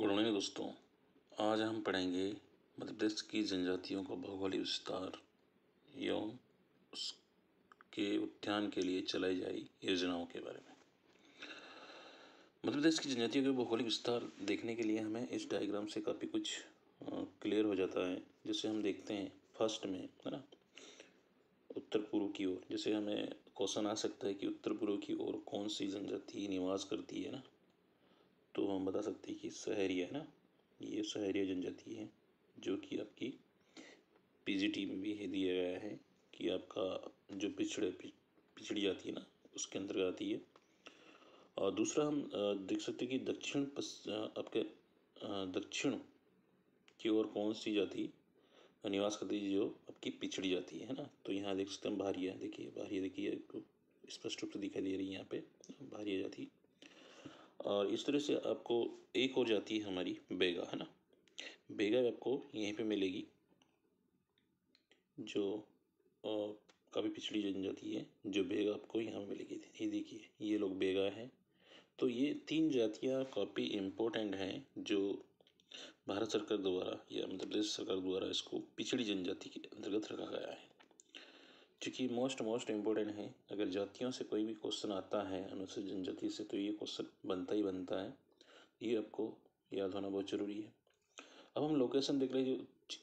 Good morning दोस्तों आज हम पढ़ेंगे मध्य प्रदेश की जनजातियों का भौगोलिक विस्तार एवं उसके उत्थान के लिए चलाई जाई योजनाओं के बारे में मध्य प्रदेश की जनजातियों के भौगोलिक विस्तार देखने के लिए हमें इस डायग्राम से काफ़ी कुछ क्लियर हो जाता है जैसे हम देखते हैं फर्स्ट में है ना उत्तर पूर्व की ओर जैसे हमें क्वेश्चन आ सकता है कि उत्तर पूर्व की ओर कौन सी जनजाति निवास करती है ना तो हम बता सकते हैं कि सहरिया है ना ये सहरिया जनजाति है जो कि आपकी पीजीटी में भी दिया गया है कि आपका जो पिछड़े पिछड़ी जाती है ना उसके अंतर्गत आती है और दूसरा हम देख सकते हैं कि दक्षिण आपके दक्षिण की ओर कौन सी जाति निवास करती है जो आपकी पिछड़ी जाती है ना तो यहाँ देख सकते हैं भारिया देखिए भारिया देखिए आपको स्पष्ट रूप से दिखाई दे रही है यहाँ पे भारिया जाति और इस तरह से आपको एक हो जाती है हमारी बेगा है ना बेगा आपको यहीं पे मिलेगी जो काफ़ी पिछड़ी जनजाति है जो बेगा आपको यहाँ मिलेगी ये देखिए ये लोग बेगा हैं तो ये तीन जातियाँ काफ़ी इम्पोर्टेंट हैं जो भारत सरकार द्वारा या मध्य प्रदेश सरकार द्वारा इसको पिछड़ी जनजाति के अंतर्गत रखा गया है चूँकि मोस्ट मोस्ट इम्पोर्टेंट है अगर जातियों से कोई भी क्वेश्चन आता है अनुसूचित जनजाति से तो ये क्वेश्चन बनता ही बनता है ये आपको याद होना बहुत ज़रूरी है अब हम लोकेशन देख हैं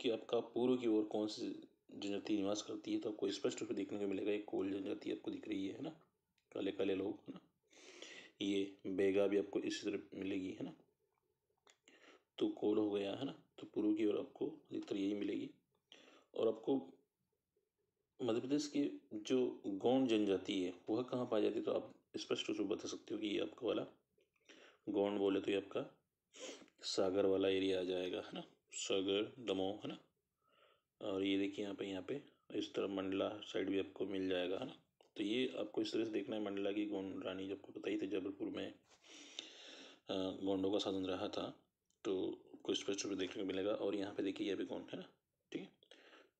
कि आपका पूर्व की ओर कौन सी जनजाति निवास करती है तो आपको स्पष्ट रूप से देखने को मिलेगा एक कोल जनजाति आपको दिख रही है ना काले काले लोग है ना ये बेगा भी आपको इसी तरह मिलेगी है ना तो कोल हो गया है ना तो पूर्व की ओर आपको अधिकतर यही मिलेगी और आपको मध्य प्रदेश की जो गौंड जनजाति है वह कहाँ पाई जाती है तो आप स्पष्ट रूप से बता सकते हो कि ये आपका वाला गौंड बोले तो ये आपका सागर वाला एरिया आ जाएगा है ना सागर दमोह है ना और ये देखिए यहाँ पे यहाँ पे इस तरफ मंडला साइड भी आपको मिल जाएगा है ना तो ये आपको इस तरह से देखना है मंडला की गोंड रानी जब आपको पता ही था जबलपुर में गोंडों का साधन रहा था तो कुछ स्पष्ट रूप से देखने को मिलेगा और यहाँ पे देखिए ये भी गौंड है ना ठीक है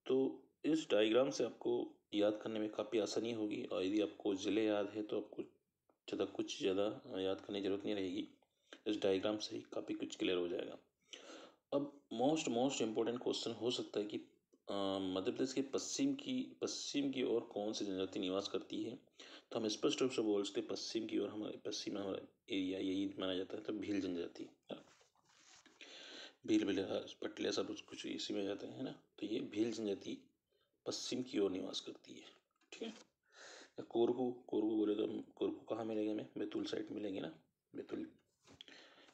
तो इस डायग्राम से आपको याद करने में काफ़ी आसानी होगी और यदि आपको ज़िले याद है तो आपको ज़्यादा कुछ ज़्यादा याद करने की ज़रूरत नहीं रहेगी इस डायग्राम से ही काफ़ी कुछ क्लियर हो जाएगा अब मोस्ट मोस्ट इम्पोर्टेंट क्वेश्चन हो सकता है कि मध्य प्रदेश के पश्चिम की पश्चिम की ओर कौन सी जनजाति निवास करती है तो हम स्पष्ट रूप से बोल सकते पश्चिम की ओर हमारे पश्चिम हमारा एरिया यही माना जाता है तो भील जनजाति भील बिलहा पटलिया सब कुछ इसी में जाते हैं ना तो ये भील जनजाति पश्चिम की ओर निवास करती है ठीक है कोरहू कोरहू बोलेगा तो कोरहू कहाँ मिलेगा हमें बैतूल साइड मिलेंगे ना बैतूल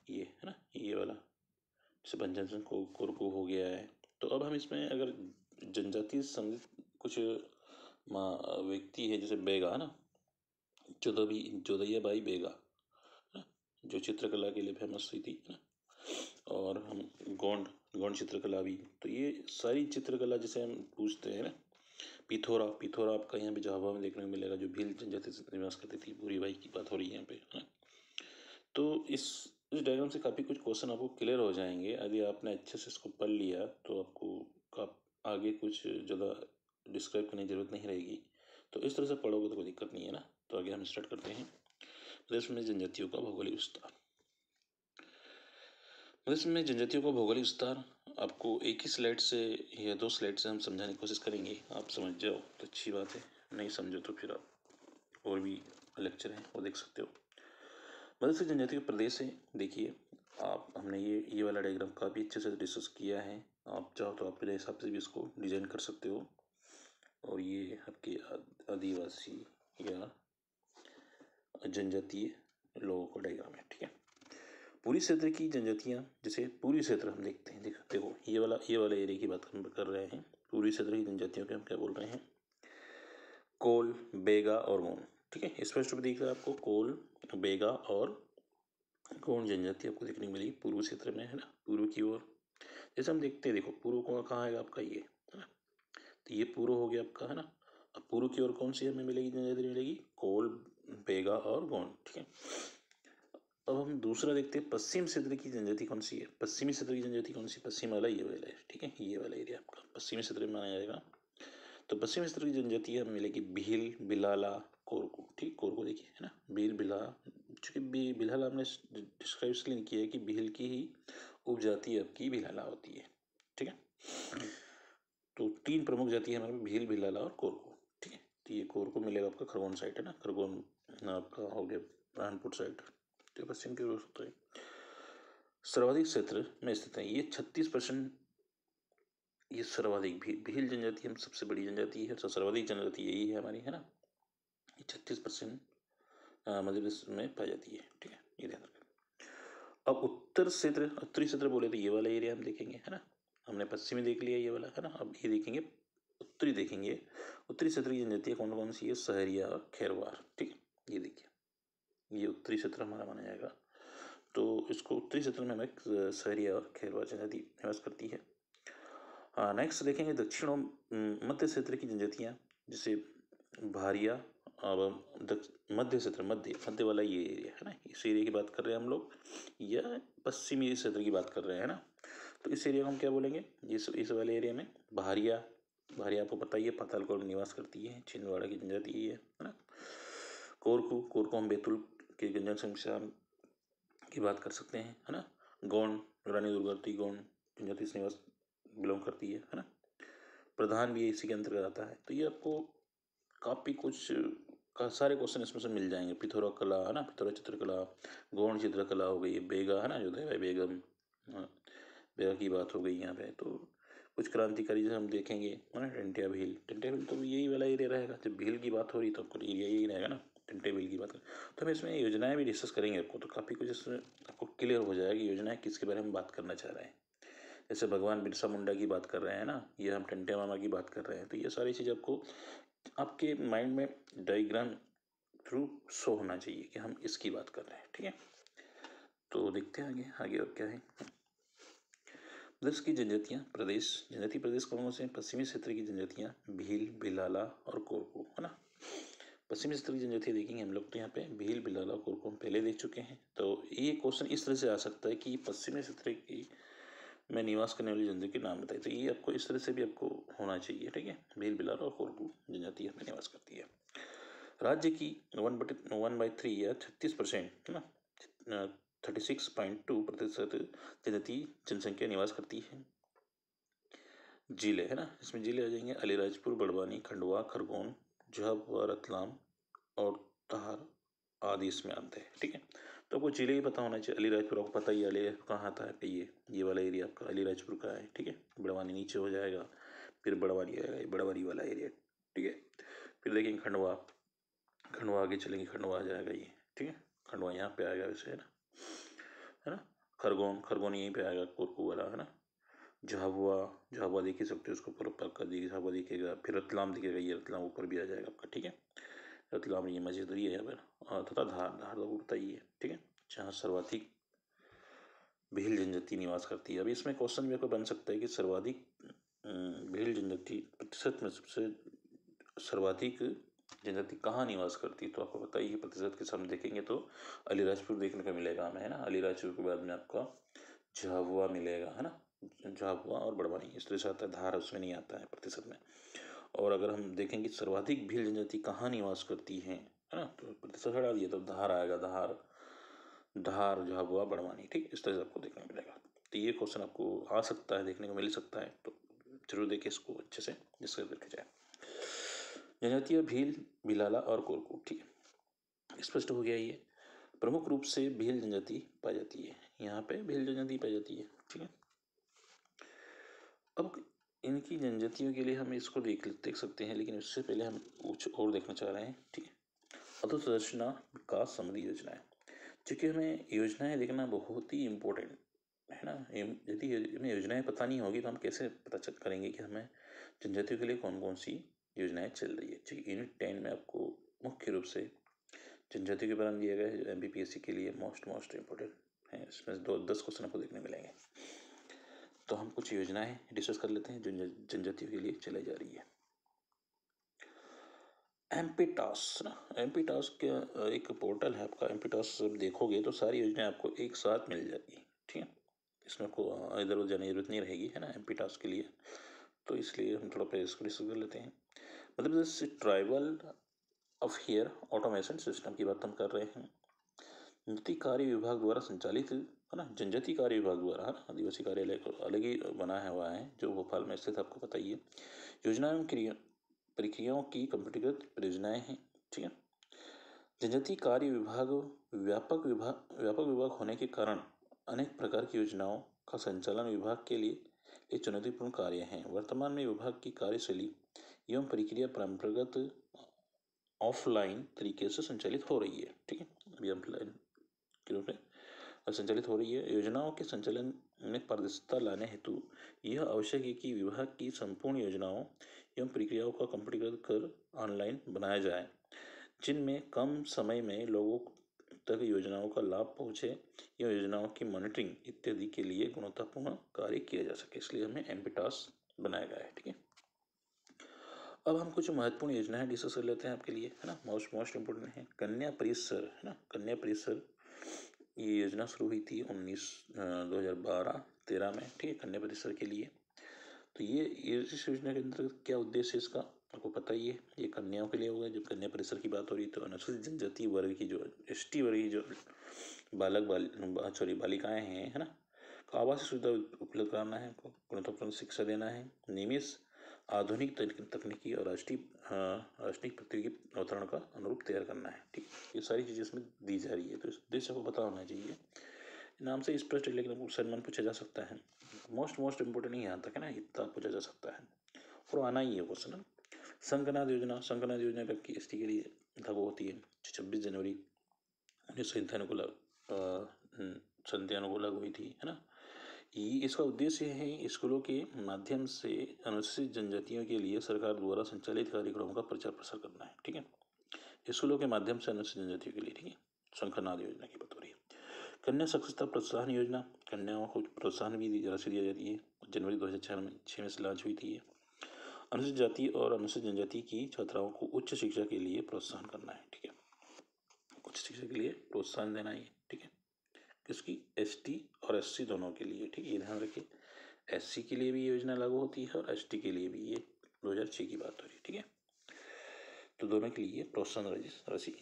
ये है ना ये वाला जैसे भंजन सिंह को कोरकू हो गया है तो अब हम इसमें अगर जनजाति संगीत कुछ व्यक्ति है जैसे बेगा है ना जोधी जोदैया बाई बेगा ना जो चित्रकला के लिए फेमस हुई थी ना और हम गोंड गौण चित्रकला भी तो ये सारी चित्रकला जैसे हम पूछते हैं ना पिथौरा पिथौरा आपका यहाँ पे जहावा में देखने को मिलेगा जो भील जनजाति निवास करती थी भूरी भाई की बात हो रही है यहाँ पे है तो इस इस डायग्राम से काफ़ी कुछ क्वेश्चन आपको क्लियर हो जाएंगे यदि आपने अच्छे से इसको पढ़ लिया तो आपको का आगे कुछ ज़्यादा डिस्क्राइब करने की ज़रूरत नहीं रहेगी तो इस तरह से पढ़ोगे तो कोई दिक्कत नहीं है ना तो आगे हम स्टार्ट करते हैं प्रदेश में जनजातियों का भौगोलिक विस्तार प्रदेश में जनजातियों का भौगोलिक विस्तार आपको एक ही स्लाइड से या दो स्लाइड से हम समझाने की कोशिश करेंगे आप समझ जाओ तो अच्छी बात है नहीं समझो तो फिर आप और भी लेक्चर हैं वो देख सकते हो मदरसे जनजाति के प्रदेश है देखिए आप हमने ये ये वाला डायग्राम काफ़ी अच्छे से डिस्कस किया है आप चाहो तो आप हिसाब से भी इसको डिज़ाइन कर सकते हो और ये आपके आदिवासी या जनजातीय लोगों का डायग्राम है ठीक है पूरी क्षेत्र की जनजातियाँ जैसे पूरी क्षेत्र हम देखते हैं देखते हो ये वाला ये वाला एरिया की बात हम कर रहे हैं पूरी क्षेत्र की जनजातियों के हम क्या बोल रहे हैं कोल बेगा और गोंड ठीक है स्पष्ट रूप देख रहे आपको कोल बेगा और गोंड जनजाति आपको देखने को मिलेगी पूर्व क्षेत्र में है ना पूर्व की ओर जैसे हम देखते हैं देखो पूर्व कौन कहाँ आएगा आपका ये है ना तो ये पूर्व हो गया आपका है ना अब पूर्व की ओर कौन सी हमें मिलेगी जनजाति मिलेगी कोल बेगा और गौंड ठीक है अब हम दूसरा देखते हैं पश्चिम क्षेत्र की जनजाति कौन सी है पश्चिमी क्षेत्र की जनजाति कौन सी पश्चिम वाला ये वाला है ठीक है ये वाला एरिया आपका पश्चिमी क्षेत्र में माना जाएगा तो पश्चिमी क्षेत्र की जनजाति है मिलेगी भील बिलाला कोरको ठीक कोरको देखिए है ना भील बिला चूँकि बी बिलाला हमने डिस्क्राइब इसलिए किया है कि भील की ही उपजाति आपकी बिलाला होती है ठीक है तो तीन प्रमुख जाति है हमारे भील बिलाला और कोरको ठीक है तो ये कोरको मिलेगा आपका खरगोन साइड है ना खरगोन आपका हो गया प्राणपुर साइड छत्तीस परसेंट के होता है सर्वाधिक क्षेत्र में स्थित है ये छत्तीस परसेंट ये सर्वाधिक भील जनजाति हम सबसे बड़ी जनजाति है तो सर्वाधिक जनजाति यही है हमारी है ना ये छत्तीस परसेंट मध्य प्रदेश में पाई जाती है ठीक है ये ध्यान रखें अब उत्तर क्षेत्र उत्तरी क्षेत्र बोले तो ये वाला एरिया हम देखेंगे है ना हमने पश्चिमी देख लिया ये वाला है ना अब ये देखेंगे उत्तरी देखेंगे उत्तरी क्षेत्र की जनजाति कौन कौन सी है सहरिया और खैरवार ठीक है ये देखिए ये उत्तरी क्षेत्र हमारा माना जाएगा तो इसको उत्तरी क्षेत्र में हमें सहरिया और खेरवा जनजाति निवास करती है नेक्स्ट देखेंगे दक्षिण और मध्य क्षेत्र की जनजातियाँ जैसे भारिया और मध्य क्षेत्र मध्य मध्य वाला ये एरिया है ना इस एरिया की बात कर रहे हैं हम लोग या पश्चिमी क्षेत्र की बात कर रहे हैं ना तो इस एरिया को हम क्या बोलेंगे इस इस वाले एरिया में भारिया भारिया आपको पता ही है पातालकोट में निवास करती है छिंदवाड़ा की जनजाति है है ना कोरकू कोरकू हम बैतुल के व्यंजन संख्या की बात कर सकते हैं है ना गौण रानी दुर्गवती गौण जनजाति निवास बिलोंग करती है है ना प्रधान भी इसी के अंतर्गत आता है तो ये आपको काफ़ी कुछ का सारे क्वेश्चन इसमें से मिल जाएंगे पिथौरा कला है ना पिथौरा चित्रकला गौण चित्रकला हो गई बेगा है ना जो है बेगम हाँ, बेगा की बात हो गई यहाँ पे तो कुछ क्रांतिकारी जैसे हम देखेंगे है ना टेंटिया भील टेंटिया भील तो यही वाला एरिया रहेगा जब भील की बात हो रही तो एरिया यही तो रहेगा ना तीन टेबल की बात करें तो हम इसमें योजनाएं भी डिस्कस करेंगे आपको तो काफ़ी कुछ इसमें आपको क्लियर हो जाएगा कि योजनाएं किसके बारे में बात करना चाह रहे हैं जैसे भगवान बिरसा मुंडा की बात कर रहे हैं ना ये हम टंटे मामा की बात कर रहे हैं तो ये सारी चीज़ आपको आपके माइंड में डाइग्राम थ्रू शो होना चाहिए कि हम इसकी बात कर रहे हैं ठीक है तो देखते हैं आगे आगे और क्या है दस की जनजातियाँ प्रदेश जनजाति प्रदेश कौन से पश्चिमी क्षेत्र की जनजातियाँ भील भिलाला और कोरको है ना पश्चिमी क्षेत्र की जनजाति देखेंगे हम लोग तो यहाँ पे भील बिलाला कुरकुम पहले देख चुके हैं तो ये क्वेश्चन इस तरह से आ सकता है कि पश्चिमी क्षेत्र की मैं निवास करने वाली जनजाति के नाम बताए तो ये आपको इस तरह से भी आपको होना चाहिए ठीक है भील बिलाला और कुरकुम जनजाति यहाँ निवास करती है राज्य की वन बटे वन बाई थ्री या छत्तीस परसेंट है ना थर्टी सिक्स पॉइंट टू प्रतिशत जनजाति जनसंख्या निवास करती है जिले है ना इसमें जिले आ जाएंगे अलीराजपुर बड़वानी खंडवा खरगोन जब व रतलाम और तहार आदि इसमें आते हैं ठीक है तो आपको ज़िले ही पता होना चाहिए अली राजपुर आपको पता ही अली कहाँ आता है ये ये वाला एरिया आपका अली राजपुर का है ठीक है बड़वानी नीचे हो जाएगा फिर बड़वानी आएगा ये बड़वानी वाला एरिया ठीक है फिर देखेंगे खंडवा खंडवा आगे चलेंगे खंडवा आ जाएगा ये ठीक है खंडवा यहाँ पर आएगा वैसे है ना है ना खरगोन खरगोन यहीं पर आएगा कोरकू वाला है ना जहाबुआ झाबा देख ही सकते हो उसको ऊपर ऊपर का देखिए झाबा दिखेगा फिर रतलाम दिखेगा ये रतलाम ऊपर भी आ जाएगा आपका ठीक है रतलाम ये मस्जिद रही है अगर तथा धार धार उड़ता ही है ठीक है जहाँ सर्वाधिक भील जनजाति निवास करती है अभी इसमें क्वेश्चन भी आपका बन सकता है कि सर्वाधिक भील जनजाति प्रतिशत में सबसे सर्वाधिक जनजाति कहाँ निवास करती है तो आपको पता ही प्रतिशत के सामने देखेंगे तो अलीराजपुर देखने को मिलेगा हमें है ना अलीराजपुर के बाद में आपका झाबुआ मिलेगा है ना जुझाव हुआ और बढ़वाई इस तरह से आता है धार उसमें नहीं आता है प्रतिशत में और अगर हम देखेंगे सर्वाधिक भील जनजाति कहाँ निवास करती है है ना तो प्रतिशत हटा दिया तो धार आएगा धार धार झाबुआ बड़वानी ठीक इस तरह से आपको देखने को मिलेगा तो ये क्वेश्चन आपको आ सकता है देखने को मिल सकता है तो जरूर देखिए इसको अच्छे से डिस्कस देखा जाए जनजातीय भील भिलाला और कोरकू ठीक है स्पष्ट हो गया ये प्रमुख रूप से भील जनजाति पाई जाती है यहाँ पे भील जनजाति पाई जाती है ठीक है अब इनकी जनजातियों के लिए हम इसको देख देख सकते हैं लेकिन उससे पहले हम कुछ और देखना चाह रहे हैं ठीक है अदत विकास समृद्धि योजनाएँ चूँकि हमें योजनाएँ देखना बहुत ही इम्पोर्टेंट है ना यदि हमें योजनाएं पता नहीं होगी तो हम कैसे पता चल करेंगे कि हमें जनजातियों के लिए कौन कौन सी योजनाएं चल रही है ठीक यूनिट टेन में आपको मुख्य रूप से जनजातियों के बारे में दिया गया है जो एम के लिए मोस्ट मोस्ट इम्पोर्टेंट है इसमें दो दस क्वेश्चन आपको देखने मिलेंगे तो हम कुछ योजनाएं डिस्कस कर लेते हैं जो जनजातियों के लिए चलाई जा रही है एम्पीटास एम्पीटास का एक पोर्टल है आपका एमपी जब देखोगे तो सारी योजनाएं आपको एक साथ मिल जाएगी ठीक है इसमें आपको इधर उधर जाने की जरूरत नहीं रहेगी है ना एम्पीटास के लिए तो इसलिए हम थोड़ा पे इसको डिस्कस कर लेते हैं मतलब tribal of hair automation system की बात हम कर रहे हैं नीति कार्य विभाग द्वारा संचालित है ना जनजाति कार्य विभाग द्वारा है ना आदिवासी कार्यालय को अलग ही बनाया हुआ है जो भोपाल में स्थित आपको पता ही है योजना एवं क्रिया प्रक्रियाओं की कंप्यूटरीकृत परियोजनाएँ हैं ठीक है जनजाति कार्य विभाग व्यापक विभाग व्यापक विभाग होने के कारण अनेक प्रकार की योजनाओं का संचालन विभाग के लिए एक चुनौतीपूर्ण कार्य है वर्तमान में विभाग की कार्यशैली एवं प्रक्रिया परंपरागत ऑफलाइन तरीके से संचालित हो रही है ठीक है अभी ऑफलाइन के रूप में संचालित हो रही है योजनाओं के संचालन में पारदर्शिता लाने हेतु यह आवश्यक है कि विभाग की संपूर्ण योजनाओं एवं प्रक्रियाओं का कंप्यूटरीकृत कर ऑनलाइन बनाया जाए जिनमें कम समय में लोगों तक योजनाओं का लाभ पहुँचे या योजनाओं की मॉनिटरिंग इत्यादि के लिए गुणवत्तापूर्ण कार्य किया जा सके इसलिए हमें एम बनाया गया है ठीक है अब हम कुछ महत्वपूर्ण योजनाएं डिस्कस कर लेते हैं आपके लिए है ना मोस्ट मोस्ट इम्पोर्टेंट है कन्या परिसर है ना कन्या परिसर ये योजना शुरू हुई थी उन्नीस दो हज़ार बारह तेरह में ठीक है कन्या परिसर के लिए तो ये इस योजना के अंतर्गत क्या उद्देश्य है इसका आपको पता ही है ये कन्याओं के लिए होगा जब कन्या परिसर की बात हो रही है तो अनुसूचित जनजाति वर्ग की जो एस टी वर्ग की जो बालक बाल सॉरी बालिकाएँ हैं है ना तो आवासीय सुविधा उपलब्ध कराना है गुणवत्तापूर्ण शिक्षा देना है नियमित आधुनिक तकनीकी और राष्ट्रीय हाँ, राष्ट्रीय प्रतियोगी अवतरण का अनुरूप तैयार करना है ठीक ये सारी चीज़ें इसमें दी जा रही है तो इस उद्देश्य को पता होना चाहिए नाम से स्पष्ट लेकिन सन्मान पूछा जा सकता है मोस्ट मोस्ट इम्पोर्टेंट यहाँ तक है ना इतना पूछा जा सकता है और आना ही है क्वेश्चन हाँ। संकनाद योजना संकनाद योजना की स्थिति के लिए लागू होती है छब्बीस जनवरी उन्नीस सौ इक्यानवे को संतानवे को लागू हुई थी है ना इसका उद्देश्य है स्कूलों के माध्यम से अनुसूचित जनजातियों के लिए सरकार द्वारा संचालित कार्यक्रमों का प्रचार प्रसार करना है ठीक है स्कूलों के माध्यम से अनुसूचित जनजातियों के लिए ठीक है शंखरनाथ योजना की बात हो रही है कन्या सक्षता प्रोत्साहन योजना कन्याओं को प्रोत्साहन भी राशि दी जाती है जनवरी दो हज़ार में छः में से लॉन्च हुई थी अनुसूचित जाति और अनुसूचित जनजाति की छात्राओं को उच्च शिक्षा के लिए प्रोत्साहन करना है ठीक है उच्च शिक्षा के लिए प्रोत्साहन देना है किसकी एसटी और एससी दोनों के लिए ठीक है ध्यान रखिए एससी के लिए भी ये योजना लागू होती है और एसटी के लिए भी ये दो हज़ार छः की बात हो रही है ठीक है तो दोनों के लिए प्रोत्साहन राशि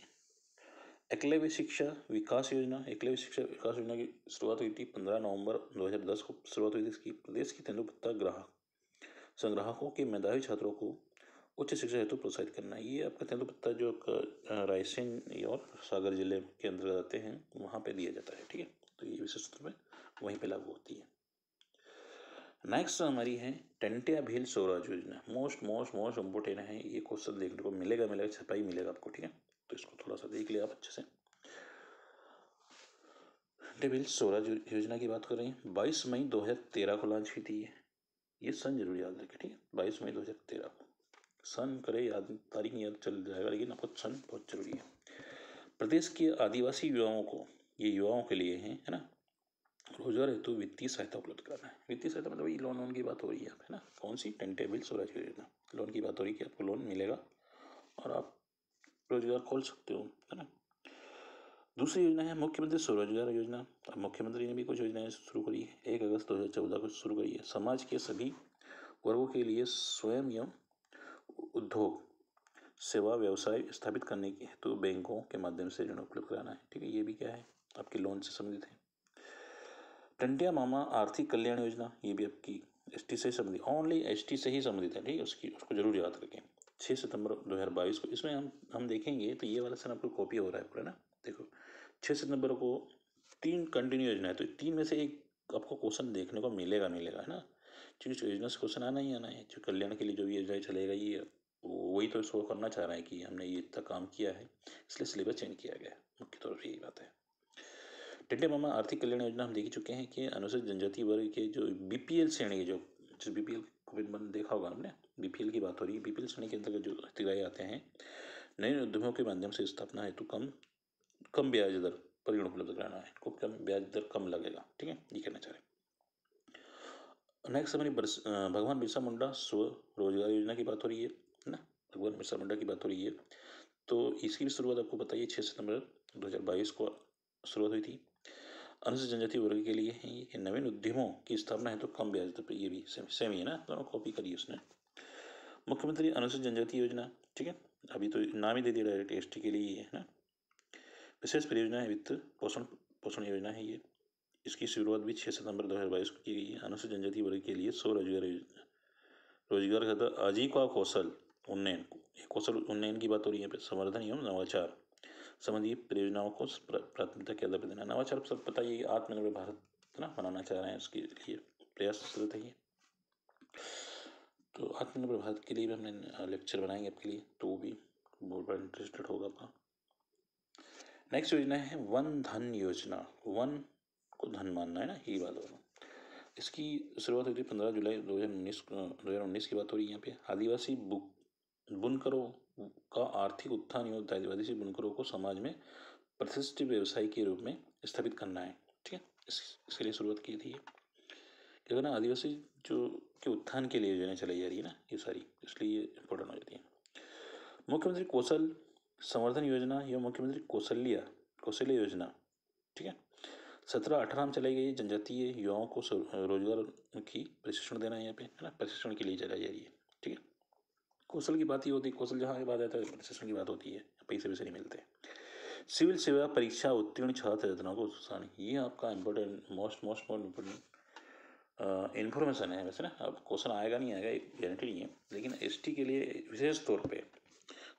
एकलव्य शिक्षा विकास योजना एकलव्य शिक्षा विकास योजना की शुरुआत हुई थी पंद्रह नवंबर दस को शुरुआत हुई थी इसकी प्रदेश की तेंदुपत्ता ग्राहक संग्राहकों के मेधावी छात्रों को उच्च शिक्षा हेतु प्रोत्साहित करना ये आपका तेंदुपत्ता तो जो रायसेन और सागर जिले के अंदर आते हैं वहाँ पे दिया जाता है ठीक है तो ये विशेष रूप में वहीं पे लागू होती है नेक्स्ट हमारी है टेंटिया भील स्वराज योजना मोस्ट मोस्ट मोस्ट इम्पोर्टेंट है ये क्वेश्चन देखने को मिलेगा मिलेगा छपाई मिलेगा आपको ठीक है तो इसको थोड़ा सा देख लिया आप अच्छे से टेबिल स्वराज योजना की बात कर रहे हैं बाईस मई तेरह को लॉन्च हुई थी ये ये सन जरूर याद रखें ठीक है बाईस मई तेरह को सन करे तारीख याद चल जाएगा लेकिन आपको सन बहुत जरूरी है प्रदेश के आदिवासी युवाओं को ये युवाओं के लिए हैं है ना रोजगार हेतु वित्तीय सहायता उपलब्ध कराना है वित्तीय सहायता मतलब ये लोन वोन की बात हो रही है आप है ना कौन सी टेन टेबल स्वराज योजना लोन की बात हो रही है कि आपको लोन मिलेगा और आप रोजगार खोल सकते हो है ना दूसरी योजना है मुख्यमंत्री स्वरोजगार योजना अब मुख्यमंत्री ने भी कुछ योजनाएं शुरू करी है एक अगस्त दो हज़ार चौदह को शुरू करी है समाज के सभी वर्गों के लिए स्वयं एवं उद्योग सेवा व्यवसाय स्थापित करने के हेतु तो बैंकों के माध्यम से ऋण उपलब्ध कराना है ठीक है ये भी क्या है आपके लोन से संबंधित है टंडिया मामा आर्थिक कल्याण योजना ये भी आपकी एस से संबंधित ओनली एस से ही संबंधित है ठीक है उसकी उसको जरूर याद रखें छः सितंबर बाईस को इसमें हम हम देखेंगे तो ये वाला सर आपको कॉपी हो रहा है पूरा ना देखो छः सितंबर को तीन कंटिन्यू योजना है तो तीन में से एक आपको क्वेश्चन देखने को मिलेगा मिलेगा है ना क्योंकि से क्वेश्चन आना ही आना है जो कल्याण के लिए जो योजना चलेगा ये वही तो शो करना चाह रहे हैं कि हमने ये इतना काम किया है इसलिए सिलेबस चेंज किया गया मुख्य तौर पर यही बात है टेटे मामा आर्थिक कल्याण योजना हम देख चुके हैं कि अनुसूचित जनजाति वर्ग के जो बीपीएल श्रेणी के जो जिस बीपीएल को देखा होगा हमने बीपीएल की बात हो रही है बीपीएल श्रेणी के अंतर्गत जो हितग्राही आते हैं नए उद्यमों के माध्यम से स्थापना हेतु कम कम ब्याज दर पर ऋण उपलब्ध कराना है इनको कम ब्याज दर कम लगेगा ठीक है ये कहना चाह रहे हैं नेक्स्ट हमारी भगवान बिरसा मुंडा स्व रोजगार योजना की बात हो रही है ना भगवान बिरसा मुंडा की बात हो रही है तो इसकी भी शुरुआत आपको बताइए छः सितंबर दो को शुरुआत हुई थी अनुसूचित जनजाति वर्ग के लिए है ये नवीन उद्यमों की स्थापना है तो कम ब्याज दर पर ये भी सेम सेम ही है ना दोनों कॉपी करिए उसने मुख्यमंत्री अनुसूचित जनजाति योजना ठीक है अभी तो नाम ही दे दिया डायरेक्ट एस के लिए ही है ना विशेष परियोजना है वित्त पोषण पोषण योजना है ये इसकी शुरुआत भी छः सितंबर 2022 को की गई है अनुसूचित जनजाति वर्ग के लिए सौ रोजगार योजना रोजगार खाता आजीविका कौशल उन्नयन कौशल उन्नयन की बात हो रही है समर्थन एवं नवाचार संबंधी परियोजनाओं को प्राथमिकता के आधार पर देना नवाचार सब पता ही आत्मनिर्भर भारत ना बनाना चाह रहे हैं उसके लिए प्रयास है तो आत्मनिर्भर भारत के लिए भी हमने लेक्चर बनाएंगे आपके लिए तो वो भी बहुत बड़ा इंटरेस्टेड होगा आपका नेक्स्ट योजना है वन धन योजना वन को धन मानना है ना ही बात हो रहा हूँ इसकी शुरुआत होती है पंद्रह जुलाई दो हज़ार उन्नीस दो हज़ार उन्नीस की बात हो रही है यहाँ पे आदिवासी बुनकरों का आर्थिक उत्थान एवं आदिवासी बुनकरों को समाज में प्रतिष्ठित व्यवसाय के रूप में स्थापित करना है ठीक है इस, इसके लिए शुरुआत की थी क्या ना आदिवासी जो के उत्थान के लिए योजना चलाई जा रही है ना ये सारी इसलिए इम्पोर्टेंट हो जाती है मुख्यमंत्री कौशल संवर्धन योजना या मुख्यमंत्री कौशल्या कौशल्य योजना ठीक है सत्रह अठारह में चलाई गई जनजातीय युवाओं को रोजगार की प्रशिक्षण देना है यहाँ पे है ना प्रशिक्षण के लिए चलाई जा रही है ठीक है कौशल की बात ही होती है कौशल जहाँ की बात आता है तो प्रशिक्षण की बात होती है पैसे वैसे नहीं मिलते सिविल सेवा परीक्षा उत्तीर्ण छात्र योजना को उत्साहन ये आपका important most most most important information है वैसे ना अब क्वेश्चन आएगा नहीं आएगा गारंटी नहीं है लेकिन एस के लिए विशेष तौर पर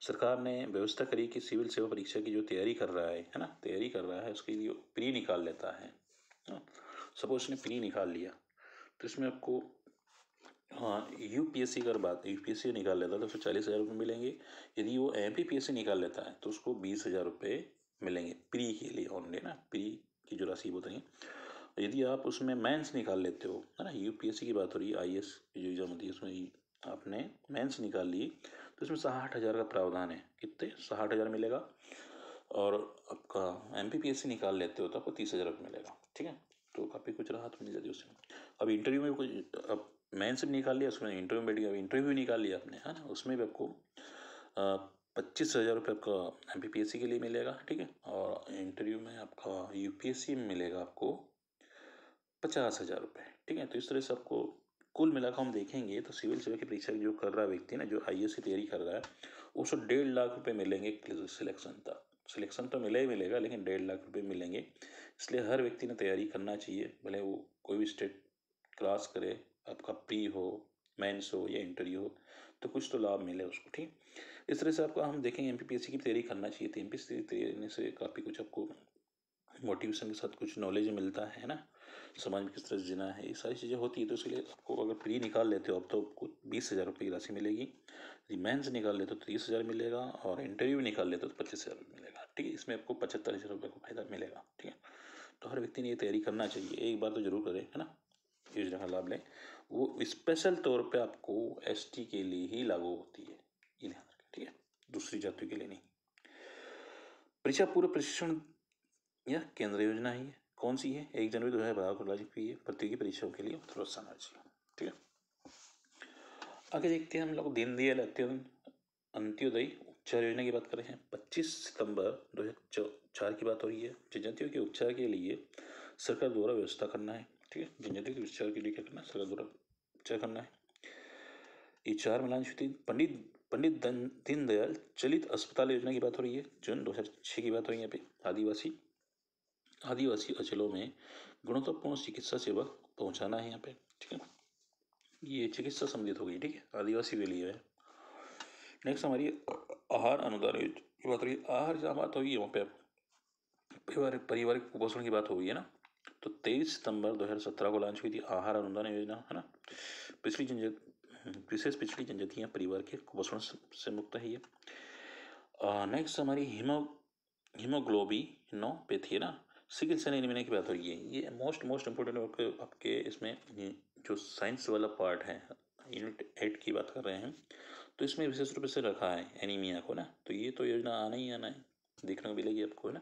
सरकार ने व्यवस्था करी कि सिविल सेवा परीक्षा की जो तैयारी कर रहा है है ना तैयारी कर रहा है उसके लिए प्री निकाल लेता है सपोज उसने प्री निकाल लिया तो इसमें आपको हाँ यू पी एस सी अगर बात यू पी एस सी निकाल लेता है तो उसको चालीस हज़ार रुपये मिलेंगे यदि वो M P P S C निकाल लेता है तो उसको बीस हज़ार रुपये मिलेंगे प्री के लिए ऑनली ना प्री की जो राशि होती है यदि आप उसमें मेंस निकाल लेते हो है ना सी की बात हो रही है आई एस जो एग्ज़ाम होती है उसमें आपने मेंस निकाल ली तो इसमें साठ हज़ार का प्रावधान है कितने साठ हज़ार मिलेगा और आपका M P P S C निकाल लेते हो तो आपको तीस हज़ार रुपये मिलेगा ठीक है तो काफ़ी कुछ राहत मिल जाती है उसमें अब इंटरव्यू में कुछ अब मेन से निकाल लिया उसमें इंटरव्यू में बैठ गया इंटरव्यू भी निकाल लिया आपने है ना उसमें भी आपको पच्चीस हज़ार रुपये आपका M P P S C के लिए मिलेगा ठीक है और इंटरव्यू में आपका यू पी एस सी में मिलेगा आपको पचास हज़ार रुपये ठीक है तो इस तरह से आपको कुल मिलाकर हम देखेंगे तो सिविल सेवा की परीक्षा जो कर रहा व्यक्ति ना जो आई की तैयारी कर रहा है उसको डेढ़ लाख रुपये मिलेंगे सिलेक्शन तक सिलेक्शन तो मिले ही मिलेगा लेकिन डेढ़ लाख रुपये मिलेंगे इसलिए हर व्यक्ति ने तैयारी करना चाहिए भले वो कोई भी स्टेट क्लास करे आपका प्री हो मेंस हो या इंटरव्यू हो तो कुछ तो लाभ मिले उसको ठीक इस तरह से आपका हम देखेंगे एम की तैयारी करना चाहिए तो एम की तैयारी से काफ़ी कुछ आपको मोटिवेशन के साथ कुछ नॉलेज मिलता है ना समाज में किस तरह से जीना है ये सारी चीज़ें होती है तो लिए आपको अगर प्री निकाल लेते हो अब तो आपको बीस हज़ार रुपये की राशि मिलेगी यदि मेन्स निकाल लेते हो तो तीस हज़ार मिलेगा और इंटरव्यू निकाल लेते हो तो पच्चीस हज़ार मिलेगा ठीक है इसमें आपको पचहत्तर हज़ार रुपये का फायदा मिलेगा ठीक है तो हर व्यक्ति ने ये तैयारी करना चाहिए एक बार तो जरूर करें है ना योजना का लाभ लें वो स्पेशल तौर पर आपको टी के लिए ही लागू होती है ये ध्यान रखें ठीक है दूसरी जातियों के लिए नहीं परीक्षा पूर्व प्रशिक्षण यह केंद्र योजना ही है कौन सी है एक जनवरी दो हज़ार बारह को लॉजिक हुई है प्रतियोगी परीक्षाओं के लिए प्रोत्साहन अर्जी ठीक है आगे देखते हैं हम लोग दीनदयाल अंत्योदय उपचार योजना की बात कर रहे हैं पच्चीस सितंबर दो हज़ार चार की बात हो रही है जनजातियों के उपचार के लिए सरकार द्वारा व्यवस्था करना है ठीक है जनजातियों के उपचार के लिए क्या करना है सरकार द्वारा उपचार करना है ये चार मिलान छुट्टी पंडित पंडित दीनदयाल चलित अस्पताल योजना की बात हो रही है जून दो हज़ार छः की बात हो रही है यहाँ पे आदिवासी आदिवासी अंचलों में गुणवत्तापूर्ण चिकित्सा सेवा पहुंचाना है यहाँ पे ठीक है ये चिकित्सा संबंधित हो गई ठीक है आदिवासी के लिए है नेक्स्ट हमारी आहार अनुदान की बात रही आहार जहाँ बात होगी वहाँ पे परिवार पारिवारिक कुपोषण की बात हो गई है ना तो तेईस सितंबर 2017 को लॉन्च हुई थी आहार अनुदान योजना है ना पिछली जनजाति विशेष पिछली जनजातियाँ परिवार के कुपोषण से मुक्त है ये नेक्स्ट हमारी हिमो हीमोग्लोबिनोपैथी है ना सिकल सेल एनीमिया की बात हो रही है ये मोस्ट मोस्ट इम्पोर्टेंट आपके आपके इसमें जो साइंस वाला पार्ट है यूनिट एट की बात कर रहे हैं तो इसमें विशेष रूप से रखा है एनीमिया को ना तो ये तो योजना आना ही आना है देखने को मिलेगी आपको है ना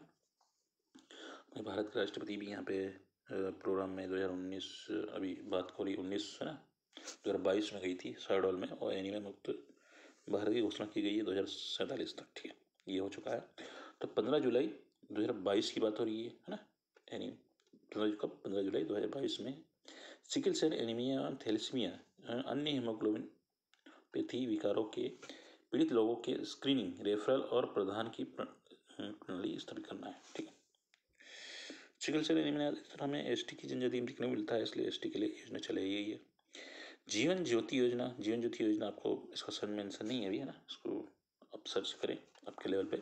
भारत के राष्ट्रपति भी यहाँ पे प्रोग्राम में दो अभी बात हो रही उन्नीस है ना दो में गई थी सार्डोल में और एनीमिया मुक्त भारत की घोषणा की गई है दो तक ठीक है ये हो चुका है तो पंद्रह जुलाई दो हज़ार बाईस की बात हो रही है है ना यानी पंद्रह जुलाई दो हज़ार बाईस में सिकल सेल एनीमिया और थैलिसमिया अन्य हीमोग्लोबिन पेथी विकारों के पीड़ित लोगों के स्क्रीनिंग रेफरल और प्रधान की प्रणाली स्थापित करना है ठीक है सिकल सेल एनीमिया तरह हमें एस की जनजाति में देखने को मिलता है इसलिए एस के लिए योजना चले गई है जीवन ज्योति योजना जीवन ज्योति योजना आपको इसका सर मेंशन नहीं है अभी है ना इसको आप सर्च करें आपके लेवल पर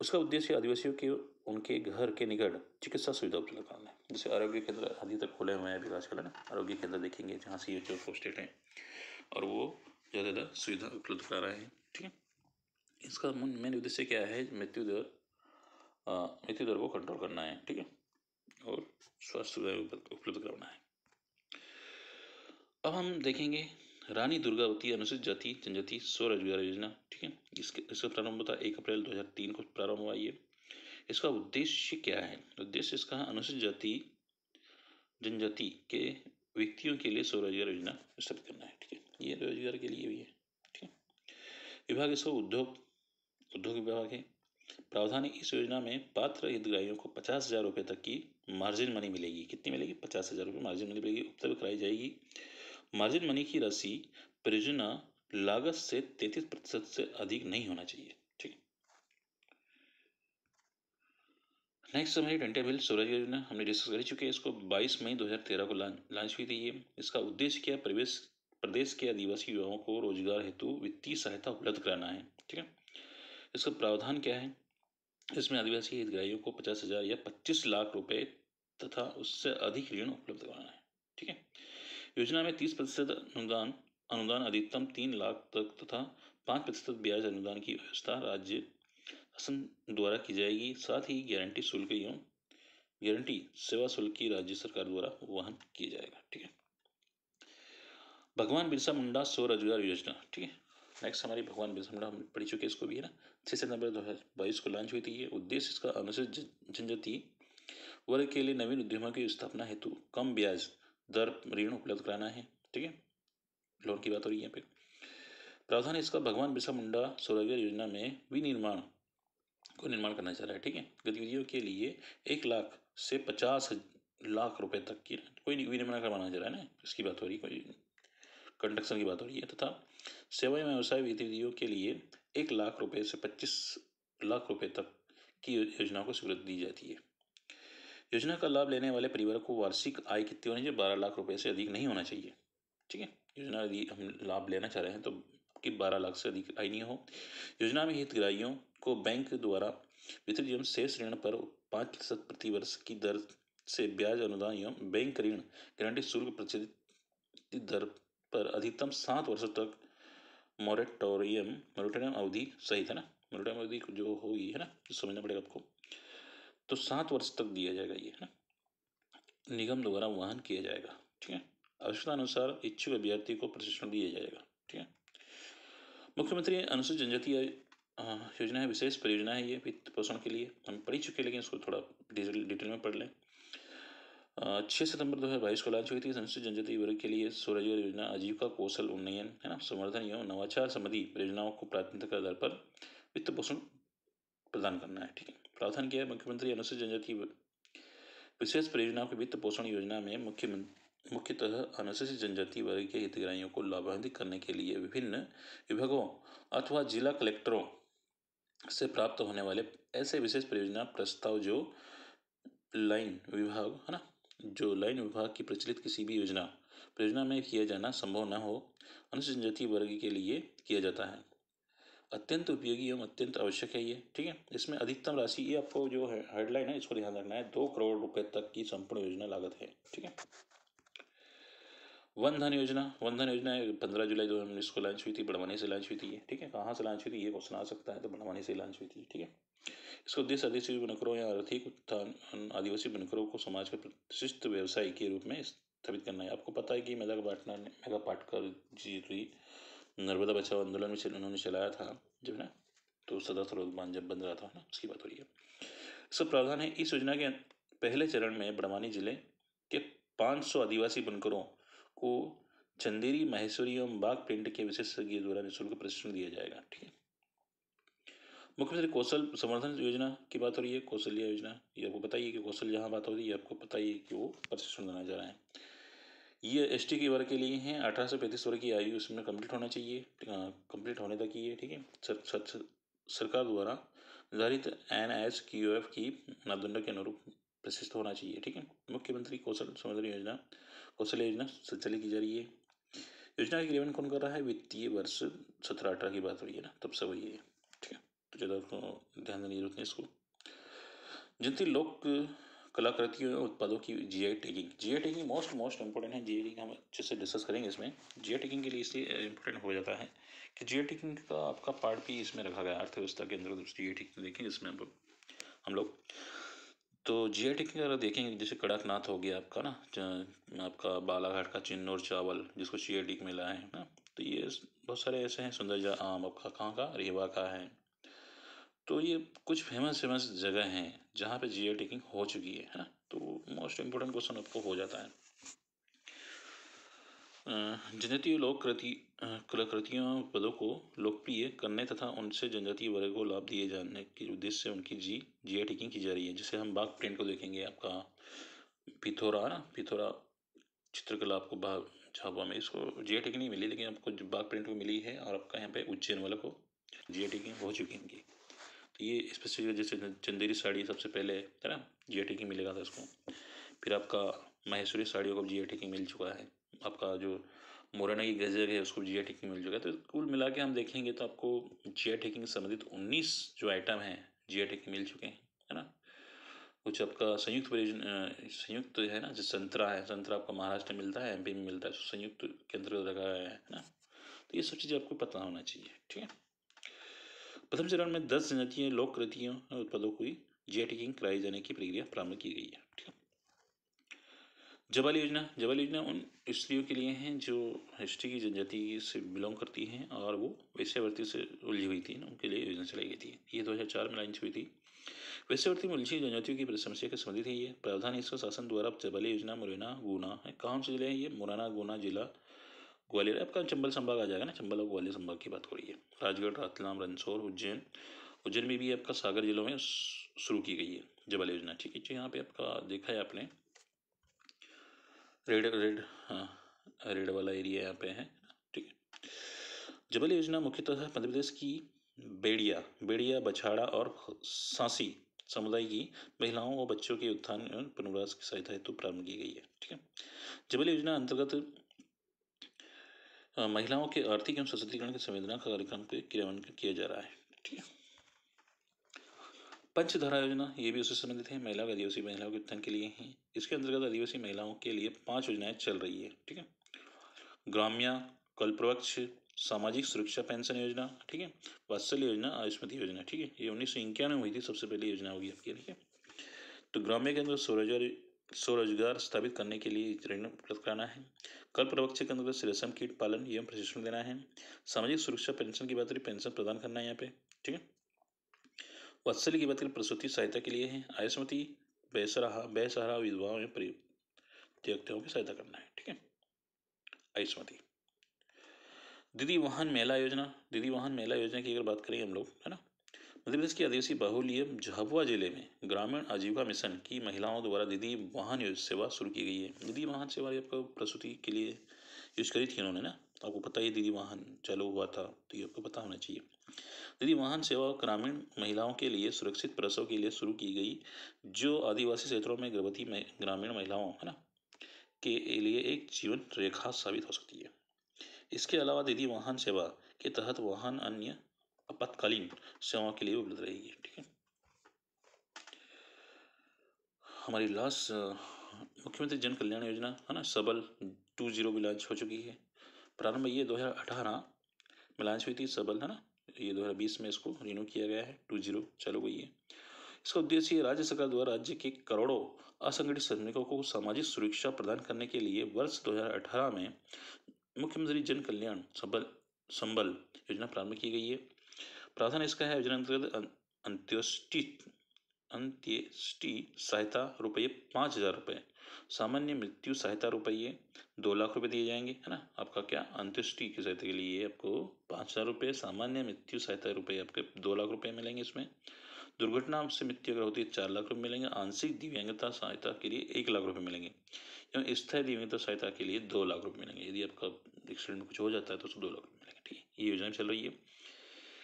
उसका उद्देश्य आदिवासियों के उनके घर के निकट चिकित्सा सुविधा उपलब्ध कराना है जैसे आरोग्य केंद्र आदि तक खोले हुए हैं विकास आजकल आरोग्य केंद्र देखेंगे जहाँ से ये जो पोस्टेड हैं और वो ज़्यादा ज़्यादा सुविधा उपलब्ध करा रहे हैं ठीक है इसका मेन उद्देश्य क्या है मृत्यु दर मृत्यु दर को कंट्रोल करना है ठीक है और स्वास्थ्य सुविधा उपलब्ध कराना है अब हम देखेंगे रानी दुर्गावती अनुसूचित जाति जनजाति स्वरोजगार योजना ठीक है इसके इसका प्रारंभ होता है एक अप्रैल 2003 को प्रारंभ हुआ ये इसका उद्देश्य क्या है उद्देश्य इसका अनुसूचित जाति जनजाति के व्यक्तियों के लिए स्वरोजगार योजना स्थापित करना है ठीक है ये रोजगार के लिए भी है ठीक है विभाग इसका उद्योग उद्योग विभाग है प्रावधान इस योजना में पात्र हितग्राहियों को पचास हज़ार रुपये तक की मार्जिन मनी मिलेगी कितनी मिलेगी पचास हज़ार रुपये मार्जिन मनी मिलेगी उपलब्ध कराई जाएगी मार्जिन मनी की राशि परियोजना लागत से 33 प्रतिशत से अधिक नहीं होना चाहिए ठीक नेक्स्ट समय टेंटे बिल सूरज योजना हमने डिस्कस कर चुके हैं इसको 22 मई 2013 को लॉन्च हुई थी ये इसका उद्देश्य क्या प्रवेश प्रदेश के आदिवासी युवाओं को रोजगार हेतु वित्तीय सहायता उपलब्ध कराना है ठीक है इसका प्रावधान क्या है इसमें आदिवासी हितग्राहियों को पचास हजार या पच्चीस लाख रुपए तथा उससे अधिक ऋण उपलब्ध कराना है ठीक है योजना में तीस प्रतिशत अनुदान अनुदान अधिकतम तीन लाख तक तथा पाँच प्रतिशत ब्याज अनुदान की व्यवस्था राज्य शासन द्वारा की जाएगी साथ ही गारंटी शुल्क एवं गारंटी सेवा शुल्क की राज्य सरकार द्वारा वहन किया जाएगा ठीक है भगवान बिरसा मुंडा स्वरोजगार योजना ठीक है नेक्स्ट हमारी भगवान बिरसा मुंडा हम पढ़ी चुके इसको भी है ना छः सितंबर दो हज़ार बाईस को लॉन्च हुई थी ये उद्देश्य इसका अनुसूचित जनजाति वर्ग के लिए नवीन उद्यमों की स्थापना हेतु कम ब्याज दर ऋण उपलब्ध कराना है ठीक है लोन की बात हो रही है यहाँ पे प्रावधान इसका भगवान बिरसा मुंडा सौरग्य योजना में विनिर्माण को निर्माण करना चाह रहा है ठीक है गतिविधियों के लिए एक लाख से पचास लाख रुपए तक की कोई विनिर्माण करवाना चाह रहा है ना इसकी बात हो रही है कोई कंस्ट्रक्शन की बात हो रही है तथा सेवा एवं व्यवसाय गतिविधियों के लिए एक लाख रुपये से पच्चीस लाख रुपये तक की योजना को स्वीकृति दी जाती है योजना का लाभ लेने वाले परिवार को वार्षिक आय कितनी होनी चाहिए बारह लाख रुपये से अधिक नहीं होना चाहिए ठीक है योजना यदि हम लाभ लेना चाह रहे हैं तो कि बारह लाख से अधिक आय नहीं हो योजना में हितग्राहियों को बैंक द्वारा वितरित एवं शेष ऋण पर पाँच प्रतिशत प्रतिवर्ष की दर से ब्याज अनुदान एवं बैंक ऋण गारंटी शुल्क प्रतिशत दर पर अधिकतम सात वर्ष तक मोरेटोरियम मोरेटोरियम अवधि सही था ना मोरेटोरियम अवधि जो होगी है ना समझना पड़ेगा आपको तो सात वर्ष तक दिया जाएगा ये है ना निगम द्वारा वाहन किया जाएगा ठीक है आवश्यकता अनुसार इच्छुक अभ्यर्थी को प्रशिक्षण दिया जाएगा ठीक है मुख्यमंत्री अनुसूचित जनजाति योजना है विशेष परियोजना है ये वित्त पोषण के लिए हम पढ़ी चुके लेकिन इसको थोड़ा डिटेल में पढ़ लें छः सितंबर दो हज़ार बाईस को लॉन्च हुई थी अनुसूचित जनजाति वर्ग के लिए स्वरोजगार योजना आजीविका कौशल उन्नयन है ना संवर्धन एवं नवाचार संबंधी परियोजनाओं को प्राथमिकता के आधार पर वित्त पोषण प्रदान करना है ठीक है प्रावधान किया मुख्यमंत्री अनुसूचित जनजाति विशेष परियोजना के वित्त पोषण योजना में मुख्यमंत्री मुख्यतः अनुसूचित जनजाति वर्ग के हितग्राहियों को लाभान्वित करने के लिए विभिन्न विभागों अथवा जिला कलेक्टरों से प्राप्त होने वाले ऐसे विशेष परियोजना प्रस्ताव जो लाइन विभाग है ना जो लाइन विभाग की प्रचलित किसी भी योजना परियोजना में किया जाना संभव न हो अनुसूचित जनजाति वर्ग के लिए किया जाता है अत्यंत उपयोगी एवं अत्यंत आवश्यक है ये ठीक है इसमें अधिकतम राशि ये आपको जो है हेडलाइन है इसको ध्यान रखना है दो करोड़ रुपए तक की संपूर्ण योजना लागत है ठीक है वन धन योजना वन धन योजना पंद्रह जुलाई दो हज़ार उन्नीस को लॉन्च हुई थी बड़वानी से लॉन्च हुई थी ये ठीक है कहाँ से लॉन्च हुई थी ये क्वेश्चन आ सकता है तो बड़वानी से लॉन्च हुई थी ठीक है इसका उद्देश्य आदिवासी बुनकरों या आर्थिक उत्थान आदिवासी बुनकरों को समाज के प्रतिष्ठित व्यवसाय के रूप में स्थापित करना है आपको पता है कि मेधा पाटना ने मेगा पाटकर जी नर्मदा बचाओ आंदोलन में उन्होंने चलाया था जब ना तो सदा सरोद बांध जब बन रहा था ना उसकी बात हो रही है सब प्रावधान है इस योजना के पहले चरण में बड़वानी जिले के 500 आदिवासी बुनकरों को चंदेरी महेश्वरी एवं बाघ प्रिंट के विशेषज्ञ द्वारा निःशुल्क प्रशिक्षण दिया जाएगा ठीक है मुख्यमंत्री कौशल संवर्धन योजना की बात हो रही है कौशल्या योजना ये आपको बताइए कि कौशल जहाँ बात हो रही है आपको पता ही है कि वो प्रशिक्षण देना जा रहा है ये एस टी के वर्ग के लिए हैं अठारह से पैंतीस वर्ग की आयु इसमें कंप्लीट होना चाहिए कंप्लीट हाँ, होने तक ये ठीक है सर, सर, सर, सरकार द्वारा निर्धारित एन एस की ओ एफ की मापदंड के अनुरूप प्रशिस्त होना चाहिए ठीक है मुख्यमंत्री कौशल समुद्र योजना कौशल योजना संचालित की जा रही है योजना का क्रियान कौन कर रहा है वित्तीय वर्ष सत्रह अठारह की बात हो रही है ना तब से वही है ठीक है तो ज़्यादा तो ध्यान देने की जरूरत नहीं इसको जनती लोक कलाकृतियों और उत्पादों की G taking tagging I tagging most most important है आई टैगिंग हम अच्छे से डिस्कस करेंगे इसमें जी आई टैगिंग के लिए इसलिए इंपॉर्टेंट uh, हो जाता है कि जी आई टैगिंग का आपका पार्ट भी इसमें रखा गया अर्थव्यवस्था के अंदर जी आई टैगिंग देखें इसमें हम लोग तो जी आई टैगिंग अगर देखेंगे जैसे कड़कनाथ हो गया आपका ना आपका बालाघाट का चिन्नौर चावल जिसको जी आई टिक मिला है ना तो ये बहुत सारे ऐसे हैं सुंदर आम आपका कहाँ का रेवा का है तो ये कुछ फेमस फेमस जगह हैं जहाँ पे जी टेकिंग हो चुकी है है ना तो मोस्ट इम्पोर्टेंट क्वेश्चन आपको हो जाता है जनजातीय लोक कृति कलाकृतियों पदों को लोकप्रिय करने तथा उनसे जनजातीय वर्ग को लाभ दिए जाने के उद्देश्य से उनकी जी जी टेकिंग की जा रही है जैसे हम बाघ प्रिंट को देखेंगे आपका पिथोरा ना पिथौरा चित्रकला आपको बाघ छापा में इसको जी टेकिंग नहीं मिली लेकिन आपको बाघ प्रिंट को मिली है और आपका यहाँ पे उज्जैन वाले को जी टेकिंग हो चुकी है ये स्पेसिफिक जैसे चंदेरी साड़ी सबसे पहले है ना जी आई मिलेगा था इसको फिर आपका महेश्वरी साड़ियों को जी आई मिल चुका है आपका जो मुरैना की गजर है उसको जी आई मिल चुका है तो कुल मिला के हम देखेंगे तो आपको जी आई से संबंधित उन्नीस जो आइटम हैं जी आई मिल चुके हैं है ना कुछ आपका संयुक्त संयुक्त तो है ना जो संतरा है संतरा आपका महाराष्ट्र में मिलता है एमपी में मिलता है तो संयुक्त के तो लगा है ना तो ये सब चीज़ें आपको पता होना चाहिए ठीक है प्रथम चरण में दस जनतीय लोक कृतियों और उत्पादों की जी टिकिंग कराई जाने की प्रक्रिया प्रारंभ की गई है ठीक है जवाल योजना जवाल योजना उन स्त्रियों के लिए हैं जो हिस्ट्री की जनजाति से बिलोंग करती हैं और वो वैश्यवर्ती से उलझी हुई थी ना उनके लिए योजना चलाई गई थी ये दो चार में लॉन्च हुई थी वैश्यवर्ती में उलझी जनजातियों की समस्या के संबंधित है ये प्रावधान इसका शासन द्वारा जवाली योजना मुरैना गुना है कौन से जिले हैं ये मुरैना गुना जिला ग्वालियर आपका चंबल संभाग आ जाएगा ना चंबल और ग्वालियर संभाग की बात हो रही है राजगढ़ रतलाम रंसौर उज्जैन उज्जैन में भी आपका सागर जिलों में शुरू की गई है जबल योजना ठीक है यहाँ पे आपका देखा है आपने रेड रेड हाँ रेड वाला एरिया यहाँ पे है ठीक है जबल योजना मुख्यतः मध्य प्रदेश की बेड़िया बेड़िया बछाड़ा और सांसी समुदाय की महिलाओं और बच्चों के उत्थान एवं पुनर्वास की सहायता हेतु प्रारंभ की गई है ठीक है जबल योजना अंतर्गत महिलाओं के आर्थिक एवं सशक्तिकरण के संवेदना का कार्यक्रम के क्रियान्वयन किया जा रहा है ठीक है पंचधारा योजना ये भी उससे संबंधित है महिला आदिवासी महिलाओं के उत्थान के लिए है इसके अंतर्गत आदिवासी महिलाओं के लिए पांच योजनाएं चल रही है ठीक है ग्राम्या कल्पवृक्ष सामाजिक सुरक्षा पेंशन योजना ठीक है वात्सल्य योजना आयुष्मति योजना ठीक है ये उन्नीस सौ इक्यानवे हुई थी सबसे पहली योजना होगी आपकी ठीक है तो ग्राम्य के अंदर स्वरोजगार स्थापित करने के लिए ऋण उपलब्ध कराना है कल प्रवक्ष के अंतर्गत रेशम कीट पालन एवं प्रशिक्षण देना है सामाजिक सुरक्षा पेंशन की बात करें पेंशन प्रदान करना है यहाँ पे ठीक है वत्सल की बात करें प्रसूति सहायता के लिए है आयुष्मति बेसरा बेसहारा विधवाओं एवं परित्यक्तियों की सहायता करना है ठीक है आयुष्मति दीदी वाहन मेला योजना दीदी वाहन मेला योजना की अगर बात करें हम लोग है ना मध्य प्रदेश के आदिवासी बाहुल्य झाबुआ जिले में ग्रामीण आजीविका मिशन की महिलाओं द्वारा दीदी वाहन सेवा शुरू की गई है दीदी वाहन सेवा आपको प्रसूति के लिए यूज करी थी उन्होंने ना आपको पता ही दीदी वाहन चालू हुआ था तो ये आपको पता होना चाहिए दीदी वाहन सेवा ग्रामीण महिलाओं के लिए सुरक्षित प्रसव के लिए शुरू की गई जो आदिवासी क्षेत्रों में गर्भवती ग्रामीण महिलाओं है ना के लिए एक जीवन रेखा साबित हो सकती है इसके अलावा दीदी वाहन सेवा के तहत वाहन अन्य आपातकालीन सेवाओं के लिए उपलब्ध रहेगी ठीक है हमारी लास्ट मुख्यमंत्री जन कल्याण योजना है ना सबल टू जीरो भी लॉन्च हो चुकी है प्रारंभ ये दो हज़ार अठारह में लॉन्च हुई थी सबल है ना ये दो हज़ार बीस में इसको रिन्यू किया गया है टू जीरो चालू हुई है इसका उद्देश्य राज्य सरकार द्वारा राज्य के करोड़ों असंगठित श्रमिकों को सामाजिक सुरक्षा प्रदान करने के लिए वर्ष अठारह में मुख्यमंत्री जन कल्याण संबल संबल योजना प्रारंभ की गई है प्रावधान इसका है योजना तो अंतर्गत अंत्योष्टि अंत्येष्टि सहायता रुपये पाँच हज़ार रुपये सामान्य मृत्यु सहायता रुपये दो लाख रुपये दिए जाएंगे है ना आपका क्या अंत्येष्टि की सहायता के लिए आपको पाँच हज़ार रुपये सामान्य मृत्यु सहायता रुपये आपके दो लाख रुपये मिलेंगे इसमें दुर्घटना से मृत्यु अगर होती है चार लाख रुपये मिलेंगे आंशिक दिव्यांगता सहायता के लिए एक लाख रुपये मिलेंगे एवं स्थायी दिव्यांगता सहायता के लिए दो लाख रुपये मिलेंगे यदि आपका एक्सीडेंट कुछ हो जाता है तो उसको दो लाख रुपये मिलेंगे ठीक है ये योजना चल रही है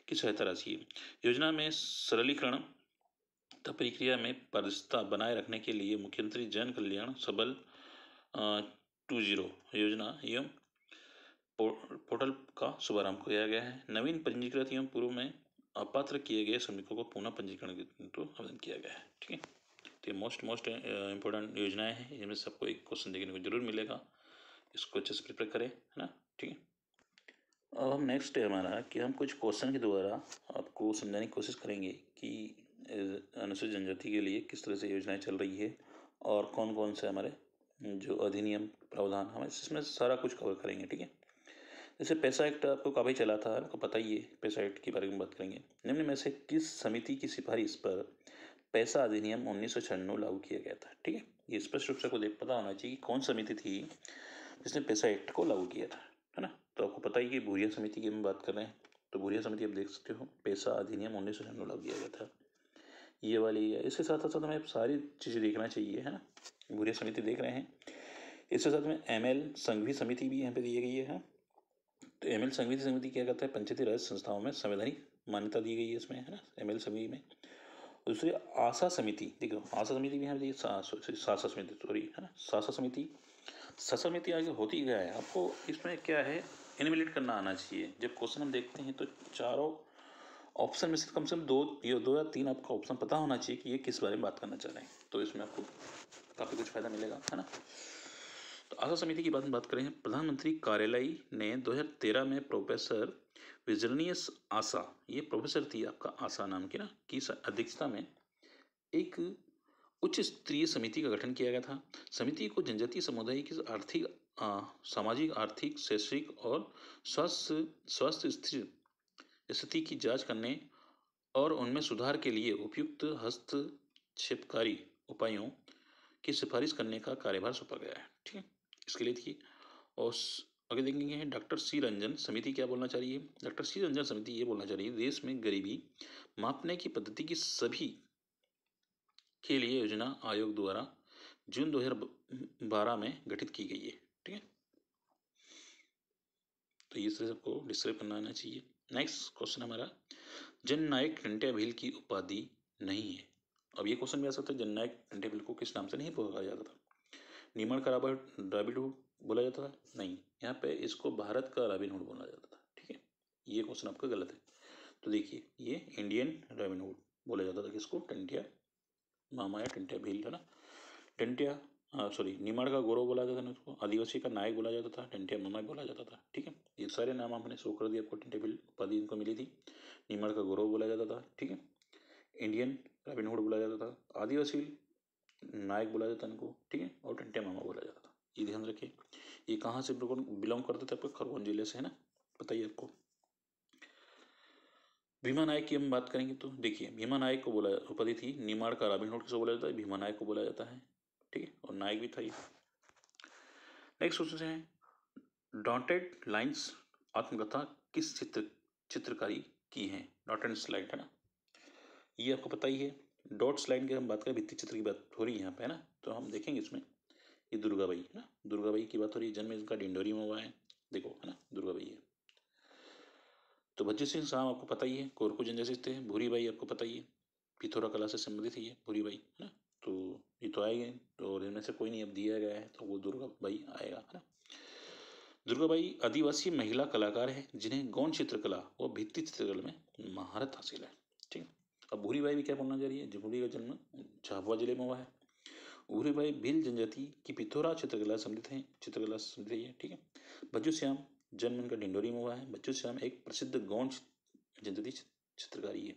की सहायता राशि है योजना में सरलीकरण तथा प्रक्रिया में पारदर्शिता बनाए रखने के लिए मुख्यमंत्री जन कल्याण सबल टू जीरो योजना एवं पोर्टल का शुभारंभ किया गया है नवीन पंजीकृत एवं पूर्व में अपात्र किए गए श्रमिकों को पुनः पंजीकरण तो आवेदन किया गया है ठीक है तो ये मोस्ट मोस्ट इंपॉर्टेंट योजनाएं हैं इनमें सबको एक क्वेश्चन देखने को जरूर मिलेगा इसको अच्छे से प्रिपेयर करें है ना ठीक है अब हम नेक्स्ट है हमारा कि हम कुछ क्वेश्चन के द्वारा आपको समझाने की कोशिश करेंगे कि अनुसूचित जनजाति के लिए किस तरह से योजनाएं चल रही है और कौन कौन से हमारे जो अधिनियम प्रावधान हमें इसमें सारा कुछ कवर करेंगे ठीक है जैसे पैसा एक्ट आपको कब ही चला था आपको पता ही है पैसा एक्ट के बारे में बात करेंगे निम्न में से किस समिति की सिफारिश पर पैसा अधिनियम उन्नीस लागू किया गया था ठीक है ये स्पष्ट रूप से को देख पता होना चाहिए कि कौन समिति थी जिसने पैसा एक्ट को लागू किया था है ना तो आपको पता ही कि बुरिया समिति की हम बात कर रहे हैं तो बुरिया समिति आप देख सकते हो पैसा अधिनियम उन्नीस सौ लागू किया गया था ये वाली है इसके साथ साथ हमें सारी चीज़ें देखना चाहिए है ना बुरिया समिति देख रहे हैं इसके साथ में एम एल संघवी समिति भी यहाँ पे दी गई है तो एम एल संघवी समिति क्या करता है पंचायती राज संस्थाओं में संवैधानिक मान्यता दी गई है इसमें है ना एम एल समिति में दूसरी आशा समिति देखो आशा समिति भी यहाँ देखिए शासा समिति सॉरी है ना शासा समिति शासा समिति आगे होती गया है आपको इसमें क्या है एनिमिलेट करना आना चाहिए जब क्वेश्चन हम देखते हैं तो चारों ऑप्शन में से कम से कम दो या दो या तीन आपका ऑप्शन पता होना चाहिए कि ये किस बारे में बात करना चाह रहे हैं तो इसमें आपको काफ़ी कुछ फ़ायदा मिलेगा है ना तो आशा समिति की बात बात करें प्रधानमंत्री कार्यालय ने 2013 में प्रोफेसर विजर्नियस आशा ये प्रोफेसर थी आपका आशा नाम की ना की अध्यक्षता में एक उच्च स्तरीय समिति का गठन किया गया था समिति को जनजातीय समुदाय की आर्थिक सामाजिक आर्थिक शैक्षिक और स्वस्थ स्वस्थ स्थिति स्थिति की जांच करने और उनमें सुधार के लिए उपयुक्त हस्तक्षेपकारी उपायों की सिफारिश करने का कार्यभार सौंपा गया है ठीक है इसके लिए देखिए और आगे देखेंगे डॉक्टर सी रंजन समिति क्या बोलना चाहिए डॉक्टर सी रंजन समिति ये बोलना चाहिए देश में गरीबी मापने की पद्धति की सभी के लिए योजना आयोग द्वारा जून 2012 में गठित की गई है ठीक है तो ये तरह से आपको डिस्क्राइब करना आना चाहिए नेक्स्ट क्वेश्चन हमारा जननायक टंटे भील की उपाधि नहीं है अब ये क्वेश्चन भी आ सकता है जननायक टंटे भील को किस नाम से नहीं पुकारा जाता था निमण का राबर रॉबिन हुड बोला जाता था नहीं यहाँ पे इसको भारत का राबिन हुड बोला जाता था ठीक है ये क्वेश्चन आपका गलत है तो देखिए ये इंडियन राबिन हुड बोला जाता था किसको टंटिया मामा या टंटिया भील है ना टंटिया सॉरी निमाड़ का गौरव बोला जाता था उसको आदिवासी का नायक बोला जाता था टेंटिया मामा बोला जाता था ठीक है ये सारे नाम आपने शो कर दिए आपको टेंटे उपाधि इनको मिली थी निमाड़ का गौरव बोला जाता था ठीक है इंडियन रॉबिनहुड बोला जाता था आदिवासी नायक बोला जाता इनको ठीक है और टेंटे मामा बोला जाता था ये ध्यान रखिए ये कहाँ से बिलोंग करते थे आपके खरगोन जिले से है ना बताइए आपको भीमा नायक की हम बात करेंगे तो देखिए भीमा नायक को बोला उपाधि थी निमाड़ का रॉबिनहुड किसको बोला जाता है भीमा नायक को बोला जाता है ठीक है और नायक भी था ये नेक्स्ट क्वेश्चन से है डॉटेड लाइंस आत्मकथा किस चित्र चित्रकारी की है डॉट एंड स्लाइड है ना ये आपको पता ही है डॉट स्लाइड की हम बात करें भित्ति चित्र की बात हो रही है यहाँ पे है ना तो हम देखेंगे इसमें ये दुर्गा भाई है ना दुर्गा भाई की बात हो रही है जन्म इनका डिंडोरी में हुआ है देखो है ना दुर्गा भाई है तो भज्जी सिंह साहब आपको पता ही है कोरको जनजाति थे भूरी भाई आपको पता ही है पिथौरा कला से संबंधित है ये भूरी भाई है ना तो ये तो आएंगे तो इनमें से कोई नहीं अब दिया गया है तो वो दुर्गा भाई आएगा है ना दुर्गा भाई आदिवासी महिला कलाकार है जिन्हें गौण चित्रकला व भित्ति चित्रकला में महारत हासिल है ठीक है अब भूरी भाई भी क्या बोलना चाहिए जमुरी का जन्म झाबुआ जिले में हुआ है भूरी भाई भील जनजाति की पिथौरा चित्रकला समृद्ध है चित्रकला समृद्ध है ठीक है बच्चू श्याम जन्म इनका डिंडोरी में हुआ है बच्चू श्याम एक प्रसिद्ध गौण जनजाति चित्रकारी है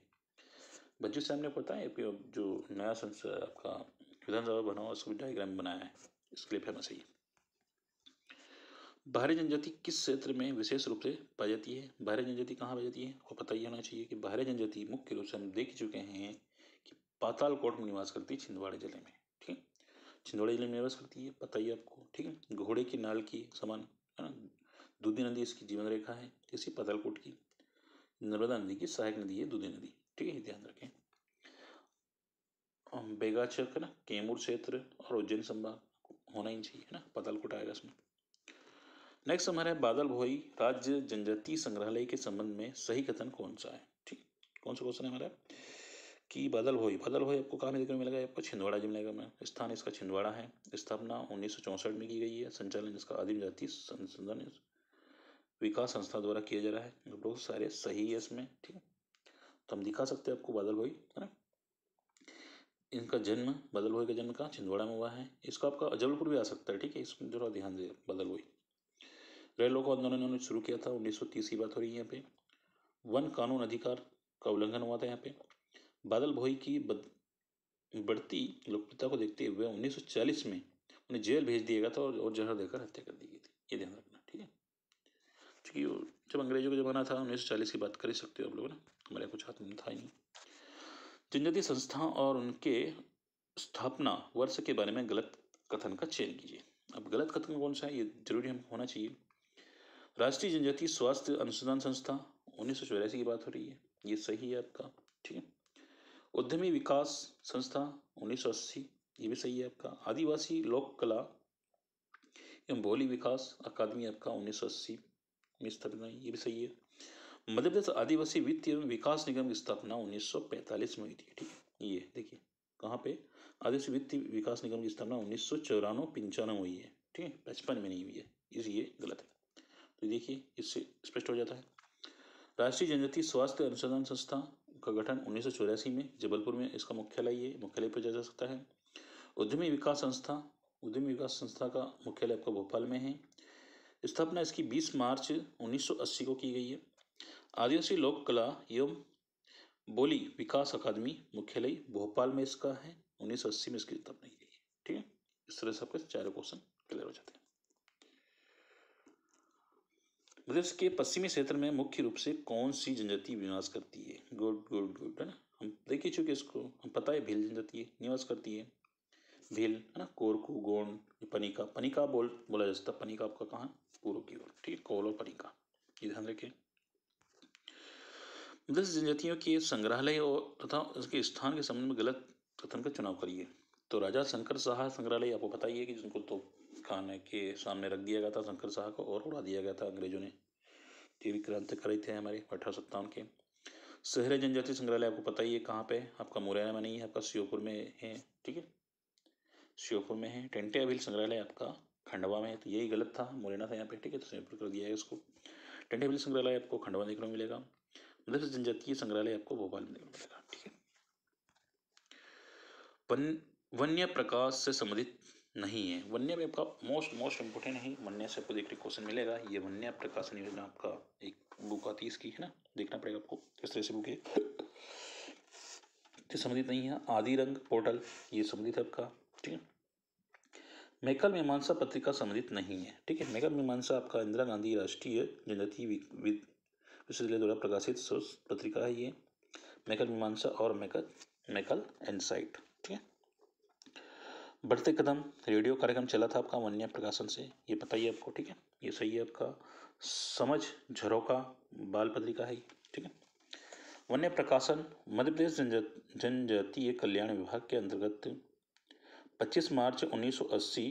बच्चू श्याम ने पता है कि जो नया संसद आपका विधानसभा भवन उसको डायग्राम बनाया है इसके लिए फेमस है बाहरी जनजाति किस क्षेत्र में विशेष रूप से पाई जाती है बाहरी जनजाति कहाँ पाई जाती है और पता ही होना चाहिए कि बाहरी जनजाति मुख्य रूप से हम देख चुके हैं कि पातालकोट में निवास करती है छिंदवाड़ा जिले में ठीक है छिंदवाड़ा जिले में निवास करती है पता ही आपको ठीक है घोड़े की नाल की समान है ना दूधी नदी इसकी जीवन रेखा है जैसे पातालकोट की नर्मदा नदी की सहायक नदी है दूधी नदी ठीक है ध्यान रखें बेगा है ना केमूर क्षेत्र और उज्जैन संभाग होना ही चाहिए ना पतालकोट आएगा इसमें नेक्स्ट हमारा बादल भोई राज्य जनजाति संग्रहालय के संबंध में सही कथन कौन सा है ठीक कौन सा क्वेश्चन है हमारा कि बादल भोई बादल भोई आपको कहाँ देखने मिलेगा आपको छिंदवाड़ा जी मिलेगा मैं स्थान इसका छिंदवाड़ा है स्थापना उन्नीस में की गई है संचालन इसका आदिम जाति संसाधन विकास संस्था द्वारा किया जा रहा है सारे सही है इसमें ठीक है तो हम दिखा सकते हैं आपको बादल भोई है ना इनका जन्म बदल हुए का जन्म कहाँ छिंदवाड़ा में हुआ है इसको आपका जबलपुर भी आ सकता है ठीक है इसमें जरा ध्यान दे बदल हुई रेलों का आंदोलन इन्होंने शुरू किया था तीस की बात हो रही है यहाँ पे वन कानून अधिकार का उल्लंघन हुआ था यहाँ पे बादल भोई की बद, बढ़ती लोकप्रियता को देखते हुए 1940 में उन्हें जेल भेज दिया गया था और, और जहर देकर हत्या कर दी गई थी ये ध्यान रखना ठीक है क्योंकि जब अंग्रेजों का जमाना था उन्नीस की बात कर ही सकते हो आप लोग ना हमारे कुछ हाथ में था ही नहीं जनजाति संस्था और उनके स्थापना वर्ष के बारे में गलत कथन का चयन कीजिए अब गलत कथन कौन सा है ये जरूरी हम होना चाहिए राष्ट्रीय जनजाति स्वास्थ्य अनुसंधान संस्था उन्नीस की बात हो रही है ये सही है आपका ठीक है उद्यमी विकास संस्था 1980 ये भी सही है आपका आदिवासी लोक कला एवं बोली विकास अकादमी आपका 1980 में स्थापित ये भी सही है मध्य प्रदेश आदिवासी वित्त एवं विकास निगम की स्थापना 1945 में हुई थी ठीक है ये देखिए कहाँ पे आदिवासी वित्त विकास निगम की स्थापना उन्नीस सौ चौरानवे पंचानवे हुई है ठीक है पचपन में नहीं हुई है इसलिए गलत है तो देखिए इससे स्पष्ट हो जाता है राष्ट्रीय जनजाति स्वास्थ्य अनुसंधान संस्था का गठन उन्नीस में जबलपुर में इसका मुख्यालय ये मुख्यालय पर जा सकता है उद्यमी विकास संस्था उद्यमी विकास संस्था का मुख्यालय आपका भोपाल में है स्थापना इसकी 20 मार्च 1980 को की गई है आदिवासी लोक कला एवं बोली विकास अकादमी मुख्यालय भोपाल में इसका है उन्नीस सौ अस्सी में इसकी स्थापना की गई है ठीक है इस तरह से आपके चारों क्वेश्चन क्लियर हो जाते हैं मध्यप्रदेश के पश्चिमी क्षेत्र में मुख्य रूप से कौन सी जनजाति निवास करती है गुड गुड गुड है ना हम ही चुके इसको हम पता है भील जनजाति निवास करती है भील है ना कोरकू गोंड पनिका पनिका बोल बोला जाता पनिका आपका कहाँ पूर्व की ओर ठीक है कोल और पनिका ये ध्यान रखें दस जनजातियों के संग्रहालय और तथा उसके स्थान के संबंध में गलत कथन का चुनाव करिए तो राजा शंकर शाह संग्रहालय आपको बताइए कि जिनको तो खाने के सामने रख दिया गया था शंकर शाह को और उड़ा दिया गया था अंग्रेजों ने ये भी करे थे हमारे अठारह के शहर जनजाति संग्रहालय आपको पता ही है कहाँ पे आपका मुरैना में नहीं है आपका श्योपुर में है ठीक है श्योपुर में है टेंटे अभिल संग्रहालय आपका खंडवा में है तो यही गलत था मुरैना था यहाँ पे ठीक है तो श्योपुर कर दिया है इसको टेंटे अभिल संग्रहालय आपको खंडवा देखने को मिलेगा मतलब जनजातीय संग्रहालय आपको भोपाल में नहीं मिलेगा ठीक है वन्य प्रकाश से संबंधित नहीं है वन्य में आपका मोस्ट मोस्ट इम्पोर्टेंट है वन्य से आपको देखने क्वेश्चन मिलेगा ये वन्य प्रकाशन योजना आपका एक बुक आती है इसकी है ना देखना पड़ेगा आपको किस तरह से बुक है संबंधित नहीं है आदि रंग पोर्टल ये संबंधित है आपका ठीक है मेकल मीमांसा पत्रिका संबंधित नहीं है ठीक है मेकल मीमांसा आपका इंदिरा गांधी राष्ट्रीय जनजाति विश्वविद्यालय द्वारा प्रकाशित सोर्स पत्रिका है ये मेकल मीमांसा और मेकल मेकल एनसाइट ठीक है बढ़ते कदम रेडियो कार्यक्रम चला था आपका वन्य प्रकाशन से ये पता ही आपको ठीक है ये सही है आपका समझ झरोका बाल पत्रिका है ठीक है वन्य प्रकाशन मध्य प्रदेश जनजातीय कल्याण विभाग के अंतर्गत 25 मार्च 1980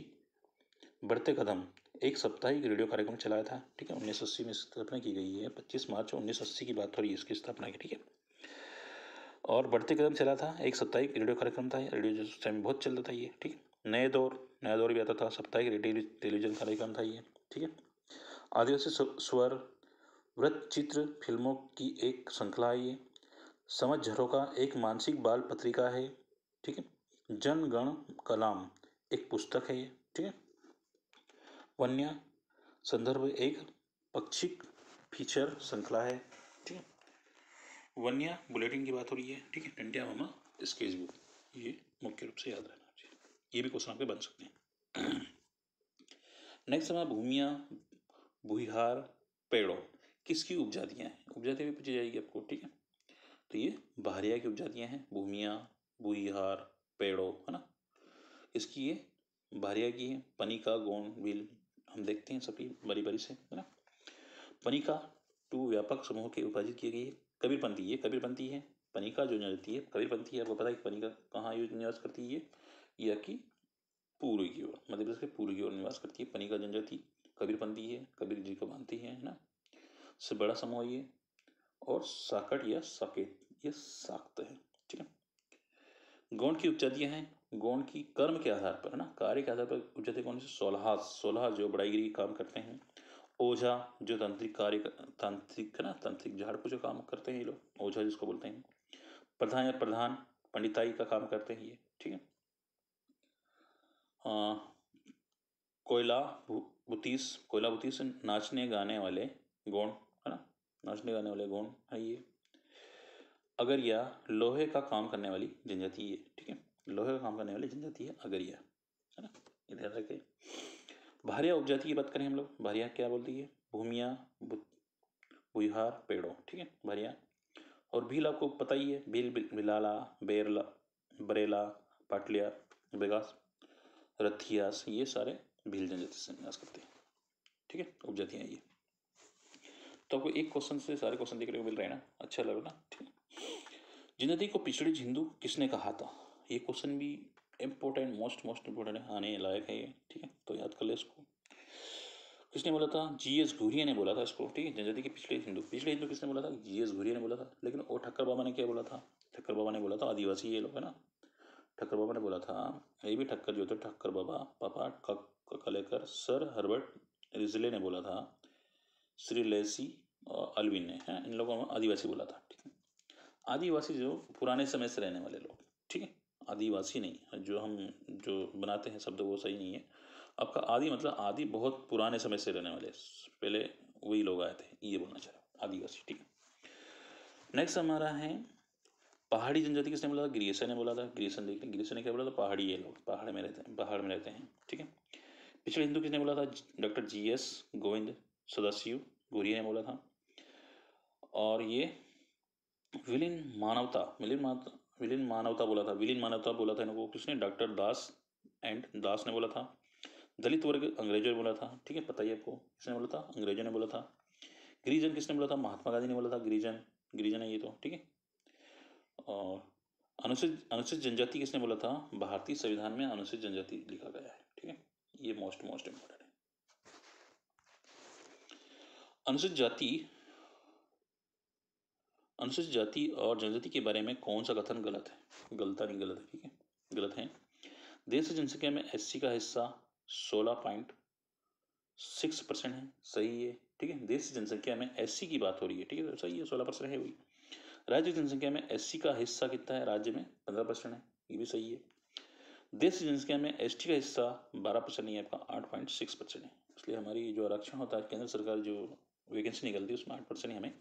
बढ़ते कदम एक साप्ताहिक रेडियो कार्यक्रम चलाया था ठीक है उन्नीस अस्सी में स्थापना की गई है पच्चीस मार्च उन्नीस अस्सी की बात हो रही है इसकी स्थापना की ठीक है और बढ़ते कदम चला था एक साप्ताहिक रेडियो कार्यक्रम था रेडियो जो उस टाइम बहुत चलता था ये ठीक है नए दौर नया दौर भी आता था साप्ताहिक रेडियो टेलीविजन कार्यक्रम था ये ठीक है आदिवासी स्वर वृत्त चित्र फिल्मों की एक श्रृंखला है ये समझ झरों का एक मानसिक बाल पत्रिका है ठीक है जनगण कलाम एक पुस्तक है ये ठीक है वन्य संदर्भ एक पक्षिक फीचर श्रृंखला है ठीक है वन्य बुलेटिन की बात हो रही है ठीक है टंडिया मामा स्केच बुक ये मुख्य रूप से याद रहना चाहिए ये भी क्वेश्चन आपके बन सकते हैं नेक्स्ट हमारा भूमिया भूहार पेड़ों किसकी उपजातियाँ हैं उपजातियाँ भी पूछी जाएगी आपको ठीक है तो ये बाहरिया की उपजातियाँ हैं भूमिया भूहार पेड़ों है ना इसकी ये बाहरिया की है पनिका गोंड बिल हम देखते हैं सभी बारी बारी से है ना पनिका टू व्यापक समूह के विभाजित किए गए है कबीरपंथी ये कबीरपंथी है पनिका जो रहती है कबीरपंथी आपको पता है पनिका कहाँ निवास करती है ये कि पूर्व की ओर मध्य प्रदेश के पूर्व की ओर निवास करती है पनिका जनजाति कबीरपंथी है कबीर जी को मानती है ना से बड़ा समूह ये और साकट या साकेत ये साक्त है ठीक है गौंड की उपजातियाँ हैं गौण की कर्म के आधार पर है ना कार्य के आधार पर उच्चते कौन से सोलह सोलह जो बड़ाईगिरी काम करते हैं ओझा जो तांत्रिक कार्य तांत्रिक है ना तांत्रिक झाड़ पूछो काम करते हैं ये लोग ओझा जिसको बोलते हैं प्रधान या प्रधान पंडिताई का काम करते हैं ये ठीक है अं, कोयला बुतीस कोयला बुतीस नाचने गाने वाले गौण है ना नाचने गाने वाले गौण है ये अगर या लोहे का काम करने वाली जनजाति ये ठीक है लोहे का काम करने वाली जनजाति है अगरिया है ना ये ध्यान रखें भारिया उपजाति की बात करें हम लोग भारिया क्या बोलती है भूमिया बुहार पेड़ों ठीक है भारिया और भील आपको पता ही है भील बिलाला बेरला बरेला पाटलिया बेगास रथियास ये सारे भील जनजाति से निवास करते हैं ठीक है उपजातियाँ ये तो आपको एक क्वेश्चन से सारे क्वेश्चन देखने को मिल रहे हैं ना अच्छा लग रहा ना ठीक है जनजाति को पिछड़ी हिंदू किसने कहा था ये क्वेश्चन भी इम्पोर्टेंट मोस्ट मोस्ट इम्पोर्टेंट है आने लायक है ये ठीक है तो याद कर ले इसको किसने बोला था जी एस घूरिया ने बोला था इसको ठीक है जनजाति के पिछले हिंदू पिछले हिंदू किसने बोला था जी एस घूरिया ने बोला था लेकिन वो ठक्कर बाबा ने क्या बोला था ठक्कर बाबा ने बोला था आदिवासी ये लोग है ना ठक्कर बाबा ने बोला था ये भी ठक्कर जो थे ठक्कर बाबा पापा कलेकर सर हर्बर्ट रिजले ने बोला था श्री लेसी और अलविन ने है इन लोगों ने आदिवासी बोला था ठीक है आदिवासी जो पुराने समय से रहने वाले लोग ठीक है आदिवासी नहीं जो हम जो बनाते हैं शब्द वो सही नहीं है आपका आदि मतलब आदि बहुत पुराने समय से रहने वाले पहले वही लोग आए थे ये बोलना चाह रहे आदिवासी ठीक है नेक्स्ट हमारा है पहाड़ी जनजाति किसने बोला था ग्रीसा ने बोला था ग्रीसन देख लें ग्रीसन ने क्या बोला था पहाड़ी ये लोग पहाड़ में रहते हैं पहाड़ में रहते हैं ठीक है पिछले हिंदू किसने बोला था doctor G S Govind Sadashiv Ghurye ने बोला था और ये विलीन मानवता विलीन मानवता विलीन मानवता बोला था विलीन मानवता बोला था इनको किसने डॉक्टर दास एंड दास ने बोला था दलित वर्ग अंग्रेजों ने बोला था ठीक है पता ही आपको किसने बोला था अंग्रेजों ने बोला था गिरिजन किसने बोला था महात्मा गांधी ने बोला था गिरिजन गिरिजन है ये तो ठीक है और अनुसूचित अनुसूचित जनजाति किसने बोला था भारतीय संविधान में अनुसूचित जनजाति लिखा गया है ठीक है ये मोस्ट मोस्ट इम्पोर्टेंट है अनुसूचित जाति अनुसूचित जाति और जनजाति के बारे में कौन सा कथन गलत है गलता नहीं गलत है ठीक है गलत है देश जनसंख्या में एस का हिस्सा सोलह पॉइंट सिक्स परसेंट है सही है ठीक है देश जनसंख्या में एस की बात हो रही है ठीक है तो सही है सोलह परसेंट है वही राज्य जनसंख्या में एस का हिस्सा कितना है राज्य में पंद्रह परसेंट है ये भी सही है देश जनसंख्या में एस का हिस्सा बारह परसेंट नहीं है आपका आठ पॉइंट सिक्स परसेंट है इसलिए हमारी जो आरक्षण होता है केंद्र सरकार जो वैकेंसी निकलती है उसमें आठ परसेंट ही हमें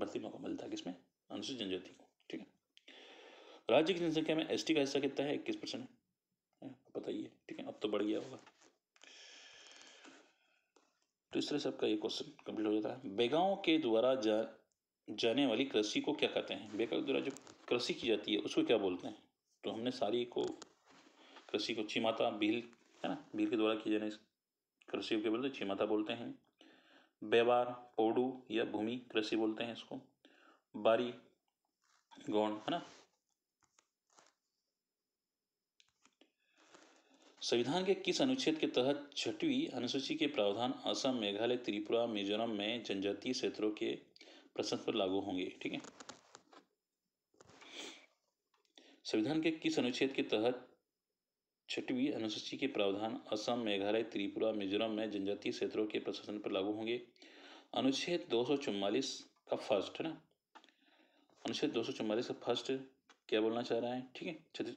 भर्ती मौका मिलता है किसमें अनुसूचित जनजाति को ठीक है राज्य की जनसंख्या में एस का हिस्सा कितना है इक्कीस परसेंट है हाँ, बताइए ठीक है अब तो बढ़ गया होगा तो इस तरह से आपका ये क्वेश्चन कंप्लीट हो जाता है बेगाओं के द्वारा जा जाने वाली कृषि को क्या कहते हैं बेगा के द्वारा जो कृषि की जाती है उसको क्या बोलते हैं तो हमने सारी को कृषि को चिमाता भील है ना भील के द्वारा की जाने कृषि के बोलते चिमाता बोलते हैं बेवार पोडू या भूमि कृषि बोलते हैं इसको बारी गौण है ना संविधान के किस अनुच्छेद के तहत छठवीं अनुसूची के प्रावधान असम मेघालय त्रिपुरा मिजोरम में जनजातीय क्षेत्रों के प्रसंग पर लागू होंगे ठीक है संविधान के किस अनुच्छेद के तहत छठवीं अनुसूची के प्रावधान असम मेघालय त्रिपुरा मिजोरम में जनजातीय क्षेत्रों के प्रशासन पर लागू होंगे अनुच्छेद दो का फर्स्ट है ना अनुच्छेद दो का फर्स्ट क्या बोलना चाह रहा है ठीक है छत्तीस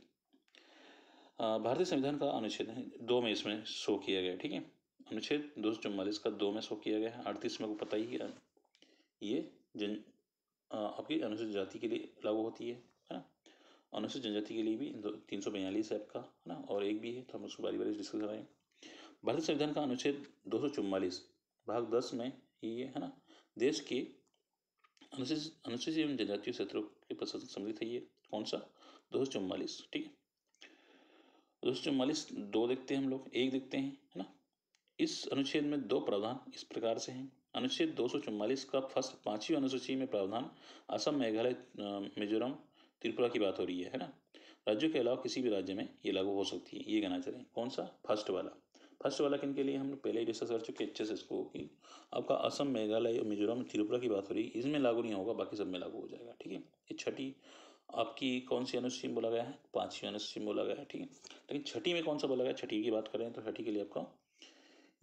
भारतीय संविधान का अनुच्छेद दो में इसमें शो किया गया ठीक है अनुच्छेद दो का दो में शो किया गया अड़तीस में को पता ही है ये जन आपकी अनुसूचित जाति के लिए लागू होती है अनुसूचित जनजाति के लिए भी तीन सौ बयालीस ऐप का है ना और एक भी है तो हम उसको बारी बारी डिस्कस कराएँ भारतीय संविधान का अनुच्छेद दो सौ भाग दस में ही है ना देश के अनुसूचित अनुसूचित एवं जनजातीय क्षेत्रों के प्रशासन सम्मिलित है ये कौन सा दो सौ ठीक है दो सौ चौवालीस दो देखते हैं हम लोग एक देखते हैं है ना इस अनुच्छेद में दो प्रावधान इस प्रकार से हैं अनुच्छेद दो सौ का फर्स्ट पांचवी अनुसूची में प्रावधान असम मेघालय मिजोरम त्रिपुरा की बात हो रही है है ना राज्यों के अलावा किसी भी राज्य में ये लागू हो सकती है ये कहना चाह कौन सा फर्स्ट वाला फर्स्ट वाला किन के लिए हम पहले ही डिस्कस कर चुके अच्छे से इसको कि आपका असम मेघालय और मिजोरम त्रिपुरा की बात हो रही है इसमें लागू नहीं होगा बाकी सब में लागू हो जाएगा ठीक है ये छठी आपकी कौन सी अनुसूची बोला गया है पाँचवीं अनुसूची बोला गया है ठीक है लेकिन छठी में कौन सा बोला गया छठी की बात करें तो छठी के लिए आपका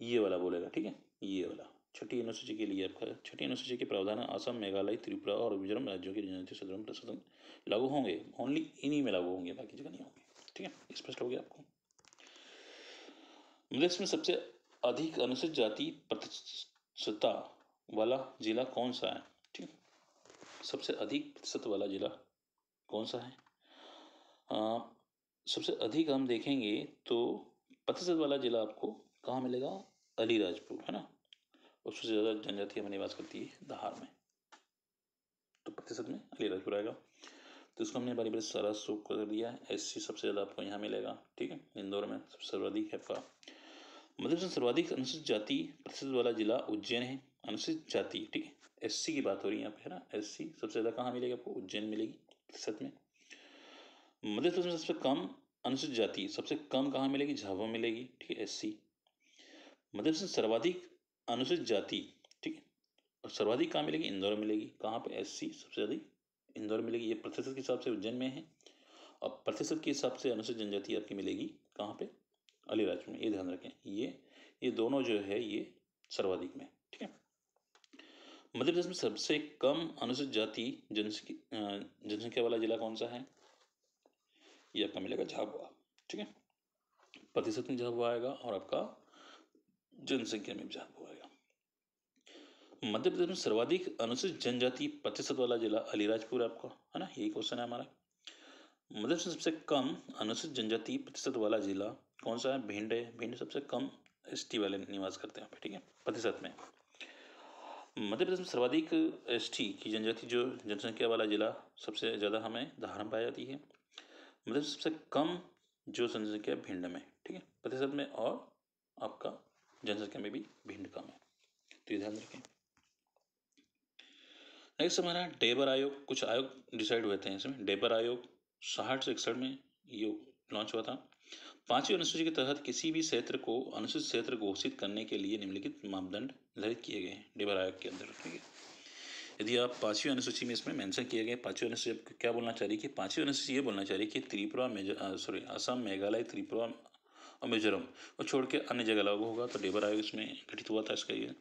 ये वाला बोलेगा ठीक है ये वाला छठी अनुसूची के लिए आपका छठी अनुसूची के प्रावधान असम मेघालय त्रिपुरा और मिजोरम राज्यों के जनजातीय सदन प्रशासन लागू होंगे ओनली इन्हीं में लागू होंगे बाकी जगह नहीं होंगे ठीक है स्पष्ट हो गया आपको देश में सबसे अधिक अनुसूचित जाति प्रतिशतता वाला जिला कौन सा है ठीक सबसे अधिक प्रतिशत वाला जिला कौन सा है आ, सबसे अधिक हम देखेंगे तो प्रतिशत वाला जिला आपको कहाँ मिलेगा अलीराजपुर है ना और सबसे ज़्यादा जनजाति हमें निवास करती है दहार में तो प्रतिशत में अलीराजपुर आएगा तो इसको हमने बारी बारी सारा सूप कर दिया एस सी सबसे ज़्यादा आपको यहाँ मिलेगा ठीक है इंदौर में सर्वाधिक है आपका मध्य मतलब सर्वाधिक अनुसूचित जाति प्रतिशत वाला जिला उज्जैन है अनुसूचित जाति ठीक है एस की बात हो रही है यहाँ पे है ना एस सबसे ज़्यादा कहाँ मिलेगी आपको उज्जैन मिलेगी प्रतिशत में मध्य मतलब प्रदेश में सबसे कम अनुसूचित जाति सबसे कम कहाँ मिलेगी झाबुआ मिलेगी ठीक है एस मध्य प्रदेश सर्वाधिक अनुसूचित जाति ठीक है और सर्वाधिक कहाँ मिलेगी इंदौर मिलेगी कहाँ पर एस सबसे ज़्यादा इंदौर मिलेगी ये प्रतिशत के हिसाब से उज्जैन में है और प्रतिशत के हिसाब से अनुसूचित जनजाति आपकी मिलेगी कहाँ पे अलीराज में ये ध्यान रखें ये ये दोनों जो है ये सर्वाधिक में ठीक है मध्य प्रदेश में सबसे कम अनुसूचित जाति जनसंख्या जनसंख्या वाला जिला कौन सा है ये आपका मिलेगा झाबुआ ठीक है प्रतिशत में झाबुआ आएगा और आपका जनसंख्या में झाबुआ आएगा मध्य प्रदेश में सर्वाधिक अनुसूचित जनजाति प्रतिशत वाला जिला अलीराजपुर आपका है ना यही क्वेश्चन है हमारा मध्य प्रदेश में सबसे कम अनुसूचित जनजाति प्रतिशत वाला जिला कौन सा है भिंड है भिंड सबसे कम एस वाले निवास करते हैं ठीक है प्रतिशत में मध्य प्रदेश में सर्वाधिक एस की जनजाति जो जनसंख्या वाला जिला सबसे ज़्यादा हमें धारण पाई जाती है मध्य प्रदेश सबसे कम जो जनसंख्या भिंड में ठीक है प्रतिशत में और आपका जनसंख्या में भी भिंड कम है तो ये ध्यान रखें नेक्स्ट हमारा डेबर आयोग कुछ आयोग डिसाइड हुए थे इसमें डेबर आयोग साठ से इकसठ में ये लॉन्च हुआ था पांचवी अनुसूची के तहत किसी भी क्षेत्र को अनुसूचित क्षेत्र घोषित करने के लिए निम्नलिखित मापदंड निर्धारित किए गए हैं डेबर आयोग के अंदर ठीक है यदि आप पाँचवीं अनुसूची में इसमें मेंशन किए गए पाँचवीं अनुसूची आपको क्या बोलना चाहिए कि पाँचवीं अनुसूची ये बोलना चाहिए कि त्रिपुरा सॉरी असम मेघालय त्रिपुरा और मिजोरम और छोड़ के अन्य जगह लागू होगा तो डेबर आयोग इसमें गठित हुआ था इसका ये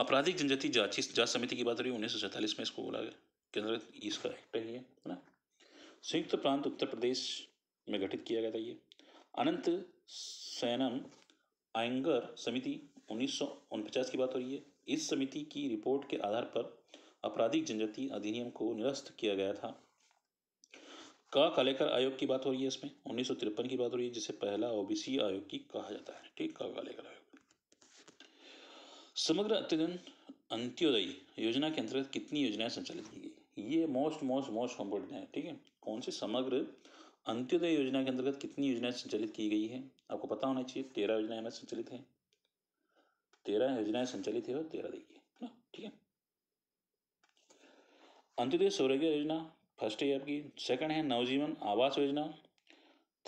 आपराधिक जनजाति जांच जांच समिति की बात हो रही है उन्नीस में इसको बोला गया केंद्र इसका एक्ट है ना संयुक्त प्रांत उत्तर प्रदेश में गठित किया गया था ये अनंत सैनम आयंगर समिति उन्नीस की बात हो रही है इस समिति की रिपोर्ट के आधार पर आपराधिक जनजाति अधिनियम को निरस्त किया गया था का कालेकर आयोग की बात हो रही है इसमें उन्नीस की बात हो रही है जिसे पहला ओबीसी आयोग की कहा जाता है ठीक का कालेकर आयोग समग्र अत्यधन अंत्योदय योजना के अंतर्गत कितनी योजनाएं संचालित की गई ये मोस्ट मोस्ट मोस्ट इंपॉर्टेंट है ठीक है कौन सी समग्र अंत्योदय योजना के अंतर्गत कितनी योजनाएं संचालित की गई है आपको पता होना चाहिए तेरह योजनाएं हमें संचालित है तेरह योजनाएं संचालित है और तेरह देखिए है ना ठीक है अंत्योदय सौरग्य योजना फर्स्ट है आपकी सेकंड है नवजीवन आवास योजना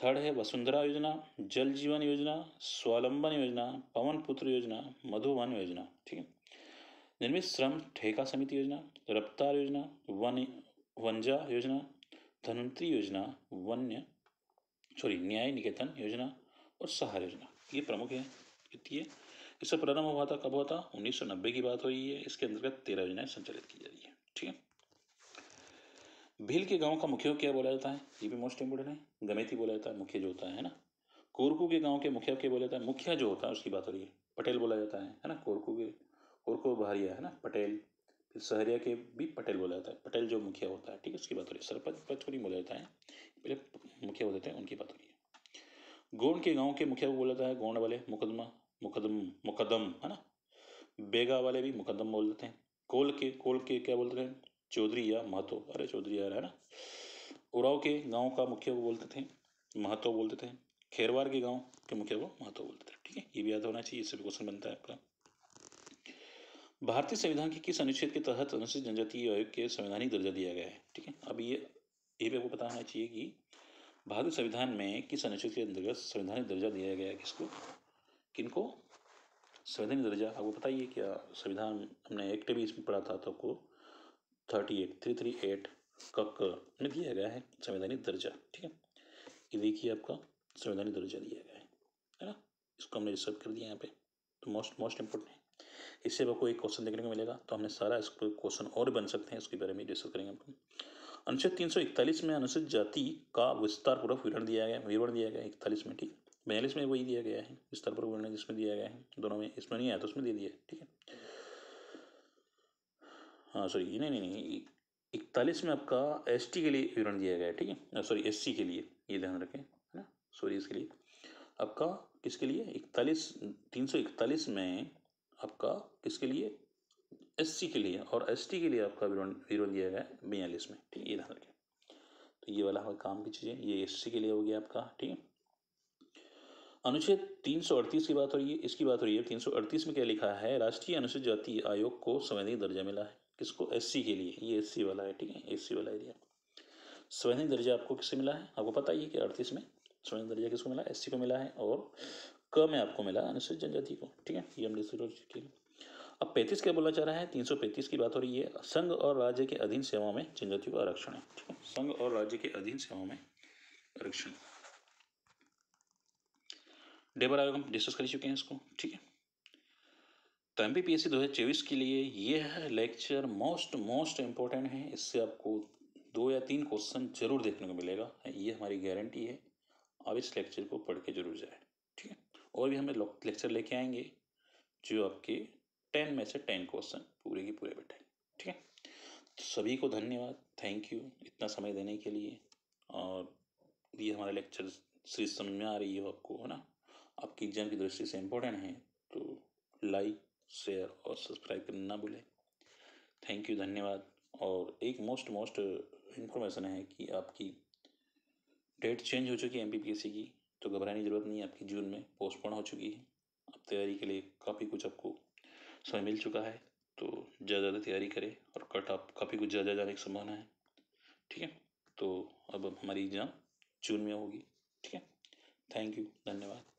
थर्ड है वसुंधरा योजना जल जीवन योजना स्वावलंबन योजना पवन पुत्र योजना मधुवन योजना ठीक है जिनमें श्रम ठेका समिति योजना रफ्तार योजना वन वंजा योजना धनंतरी योजना वन्य सॉरी न्याय निकेतन योजना और सहार योजना ये प्रमुख है कितनी है इसका प्रारंभ हुआ था कब हुआ था उन्नीस की बात हो रही है इसके अंतर्गत तेरह योजनाएं संचालित की जा रही है ठीक है भील के गांव का मुखिया क्या बोला जाता है ये भी मोस्ट इम्पोर्टेंट है गमेती बोला जाता है मुखिया जो होता है ना कोरकू के गांव के मुखिया क्या बोला जाता है मुखिया जो होता है उसकी बात हो रही है पटेल बोला जाता है है ना कोरकू के कोरकू बहरिया है ना पटेल फिर सहरिया के भी पटेल बोला जाता है पटेल जो मुखिया होता है ठीक है उसकी बात हो रही है सरपंच पंच को नहीं बोला जाता है पहले मुखिया होते हैं उनकी बात हो रही है गोंड के गाँव के मुखिया को बोला जाता है गोंड वाले मुकदमा मुकदम मुकदम है ना बेगा वाले भी मुकदम बोल देते हैं कोल के कोल के क्या बोलते हैं चौधरी या महतो अरे चौधरी यार है ना उराव के गांव का मुखिया को बोलते थे महतो बोलते थे खेरवार के गांव के मुखिया को महतो बोलते थे ठीक है ये भी याद होना चाहिए इससे भी क्वेश्चन बनता है आपका भारतीय संविधान के किस अनुच्छेद के तहत अनुसूचित जनजातीय आयोग के संवैधानिक दर्जा दिया गया है ठीक है अब ये ये भी आपको पता होना चाहिए कि भारतीय संविधान में किस अनुच्छेद के अंतर्गत संवैधानिक दर्जा दिया गया है किसको किनको संवैधानिक दर्जा आपको पता ही है क्या संविधान हमने एक्ट भी इसमें पढ़ा था तो आपको thirty eight three three eight कक क में दिया गया है संवैधानिक दर्जा ठीक है ये देखिए आपका संवैधानिक दर्जा दिया गया है है ना इसको हमने रिसर्व कर दिया यहाँ पे तो मोस्ट मोस्ट इम्पोर्टेंट है इससे आपको एक क्वेश्चन देखने को मिलेगा तो हमने सारा इसको क्वेश्चन और बन सकते हैं उसके बारे में डिस्कस करेंगे आपको अनुच्छेद तीन सौ इकतालीस में अनुसूचित जाति का विस्तार पूर्वक विवरण दिया गया विवरण दिया गया इकतालीस में ठीक बयालीस में वही दिया गया है विस्तार पूर्वक विवरण जिसमें दिया गया है दोनों में इसमें नहीं आया तो उसमें दे दिया ठीक है हाँ सॉरी नहीं नहीं नहीं इकतालीस में आपका एस के लिए विवरण दिया गया है ठीक है सॉरी एस के लिए ये ध्यान रखें है ना सॉरी इसके लिए आपका किसके लिए इकतालीस तीन सौ इकतालीस में आपका किसके लिए एस के लिए और एस के लिए आपका विवरण विवरण दिया गया है बयालीस में ठीक है ये ध्यान रखें तो ये वाला हमारे काम की चीज़ें ये एस के लिए हो गया आपका ठीक है अनुच्छेद तीन सौ अड़तीस की बात हो रही है इसकी बात हो रही है तीन सौ अड़तीस में क्या लिखा है राष्ट्रीय अनुसूचित जाति आयोग को संवैधानिक दर्जा मिला है किसको एस के लिए ये एस वाला है ठीक है एस वाला एरिया सवैनिक दर्जा आपको किससे मिला है आपको पता ही है कि अड़तीस में सवैनिक दर्जा किसको मिला एस को मिला है और क में आपको मिला अनुसूचित जनजाति को ठीक है ये हम डिस्कस अब पैंतीस क्या बोलना चाह रहा है तीन सौ पैंतीस की बात हो रही है संघ और राज्य के अधीन सेवाओं में जनजाति का आरक्षण है ठीक है संघ और राज्य के अधीन सेवाओं में आरक्षण डेबर आयोग हम डिस्कस कर चुके हैं इसको ठीक है तो एम पी के लिए यह लेक्चर मोस्ट मोस्ट इम्पोर्टेंट है इससे आपको दो या तीन क्वेश्चन जरूर देखने को मिलेगा ये हमारी गारंटी है आप इस लेक्चर को पढ़ के जरूर जाए ठीक है और भी हमें लेक्चर लेके आएंगे जो आपके टेन में से टेन क्वेश्चन पूरे के पूरे बैठे ठीक है तो सभी को धन्यवाद थैंक यू इतना समय देने के लिए और ये हमारे लेक्चर सीरीज समझ में आ रही हो आपको है ना आपकी एग्जाम की दृष्टि से इम्पोर्टेंट है तो लाइक शेयर और सब्सक्राइब करना ना भूलें थैंक यू धन्यवाद और एक मोस्ट मोस्ट इन्फॉर्मेशन है कि आपकी डेट चेंज हो चुकी है एम की तो घबराने की ज़रूरत नहीं है आपकी जून में पोस्टपोन हो चुकी है अब तैयारी के लिए काफ़ी कुछ आपको समय मिल चुका है तो ज़्यादा ज़्यादा तैयारी करें और कट आप काफ़ी कुछ ज़्यादा जाने की संभावना है ठीक है तो अब हमारी एग्ज़ाम जून में होगी ठीक है थैंक यू धन्यवाद